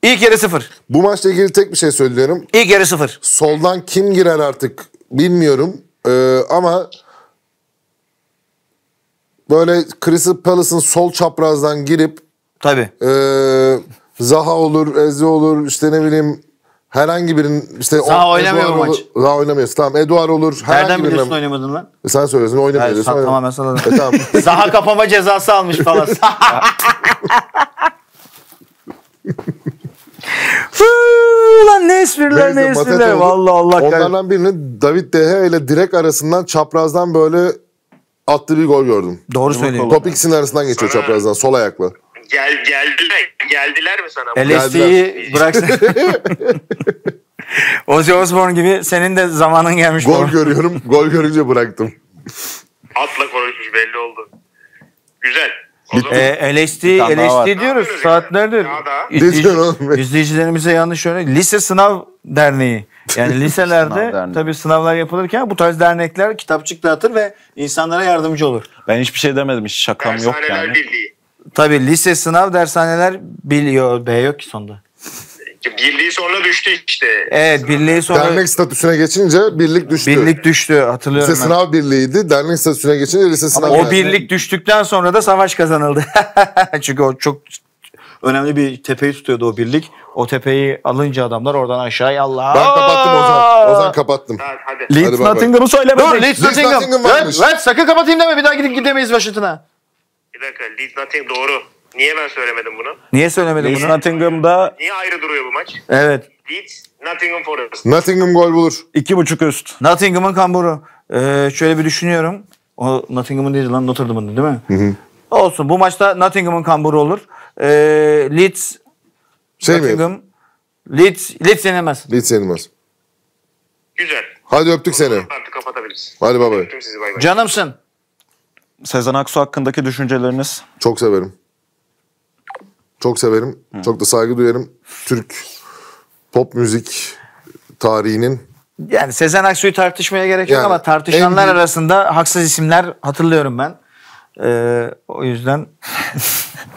İlk yarı sıfır. Bu maçla ilgili tek bir şey söylüyorum. İlk yarı sıfır. Soldan kim girer artık bilmiyorum. Ee, ama böyle Crystal Palace'ın sol çaprazdan girip tabi E, Zaha olur, Eze olur işte ne bileyim herhangi birinin işte Zaha o, oynamıyor Eduard maç. Olur, Zaha oynamıyorsun tamam eduar olur. Herhangi Nereden biliyorsun birinin, oynamadın lan? E, sen söylüyorsun oynamıyor Hayır, diyorsun. Tamam ben sana e, tamam. Zaha kafama cezası almış falan. Lan ne espriler Neyse, ne espriler. valla Allah kahretsin. Onlardan birinin David Dehe ile direkt arasından çaprazdan böyle attığı bir gol gördüm. Doğru söylüyorsun. Top ikisinin arasından geçiyor Sana... çaprazdan sol ayakla. Gel, geldiler, geldiler mi sana? LSD'yi bıraksın. Ozzy Osbourne gibi senin de zamanın gelmiş. Gol doğru. görüyorum. Gol görünce bıraktım. Atla konuşmuş belli oldu. Güzel. Ee, eleştiri, Tamam, eleştiri diyoruz Yapıyoruz saatlerdir. yani. Ya İzleyicilerimize yanlış öyle. Lise Sınav Derneği. Yani Sınav liselerde derneği. tabii sınavlar yapılırken bu tarz dernekler kitapçık dağıtır ve insanlara yardımcı olur. Ben hiçbir şey demedim. Hiç şakam yok Dershaneler yani. Birliği. Tabii lise sınav dershaneler biliyor. B yok ki sonda. Birliği sonra düştü işte. Evet birliği sonra. Dernek statüsüne geçince birlik düştü. Birlik düştü hatırlıyorum. Lise ben. sınav birliğiydi. Dernek statüsüne geçince lise sınav. Ama o birlik düştükten sonra da savaş kazanıldı. Çünkü o çok önemli bir tepeyi tutuyordu o birlik. O tepeyi alınca adamlar oradan aşağıya Allah. Ben kapattım Ozan. Ozan kapattım. Ha, hadi. Leeds hadi Nottingham'ı söylemedik. Dur Leeds Nottingham. Nottingham evet, evet, sakın kapatayım deme bir daha gidip gidemeyiz Washington'a. Bir dakika Leeds Nottingham doğru. Niye ben söylemedim bunu? Niye söylemedim? Niye? bunu? Nottingham'da Niye ayrı duruyor bu maç? evet Leeds, Nottingham Forest. Nottingham gol bulur. iki buçuk üst. Nottingham'ın kamburu. Ee, şöyle bir düşünüyorum. O Nottingham'ın değil lan Notre Dame'ın değil mi? Olsun bu maçta Nottingham'ın kamburu olur. Ee, Leeds, Şey mi? Nottingham, Leeds, Leeds yenemez. Leeds yenilmez. Güzel. Hadi öptük seni. Artık kapatabiliriz. Hadi baba. Öptüm sizi bay bay. Canımsın. Sezen Aksu hakkındaki düşünceleriniz? Çok severim. Çok severim. Hı. Çok da saygı duyarım. Türk pop müzik tarihinin yani Sezen Aksu'yu tartışmaya gerek yok yani ama tartışanlar büyük... arasında haksız isimler hatırlıyorum ben. Ee, o yüzden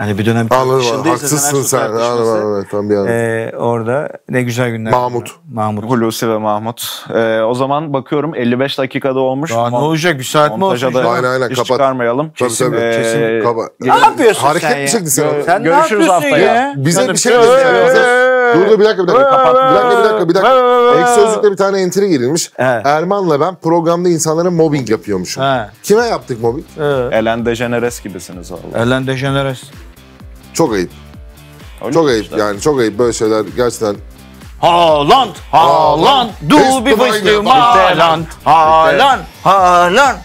Hani bir dönem Anladım, haksızsın sen. Anladım, evet, tam bir anladım. Ee, orada ne güzel günler. Mahmut. Günler. Mahmut. Hulusi ve Mahmut. E, o zaman bakıyorum 55 dakikada olmuş. Daha ne olacak? Bir saat mi olsun? Da aynen aynen. Hiç kapat. çıkarmayalım. Tabii kesin, tabii. Ee, kesin. Kaba. Ne yapıyorsun Hareket sen ya? Hareket mi sen? Sen Görüşürüz ne haftaya. Ya? Bize Canım, bir şey dedin. Dur dur bir dakika bir dakika. Kapat. Bir dakika bir dakika bir dakika. Ek sözlükte bir tane entry girilmiş. Erman'la ben programda insanlara mobbing yapıyormuşum. Evet. Kime yaptık mobbing? Evet. Ellen DeGeneres gibisiniz valla. Ellen DeGeneres. Çok ayıp. Öyle çok ayıp yani çok ayıp böyle şeyler gerçekten. Haaland, Haaland, du bir fıstığım Haaland, Haaland, Haaland.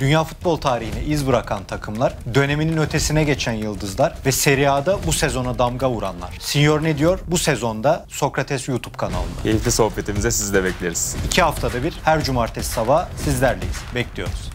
Dünya futbol tarihine iz bırakan takımlar, döneminin ötesine geçen yıldızlar ve Serie A'da bu sezona damga vuranlar. Senior ne diyor? Bu sezonda Sokrates YouTube kanalında. Keyifli sohbetimize sizi de bekleriz. İki haftada bir her cumartesi sabah sizlerleyiz. Bekliyoruz.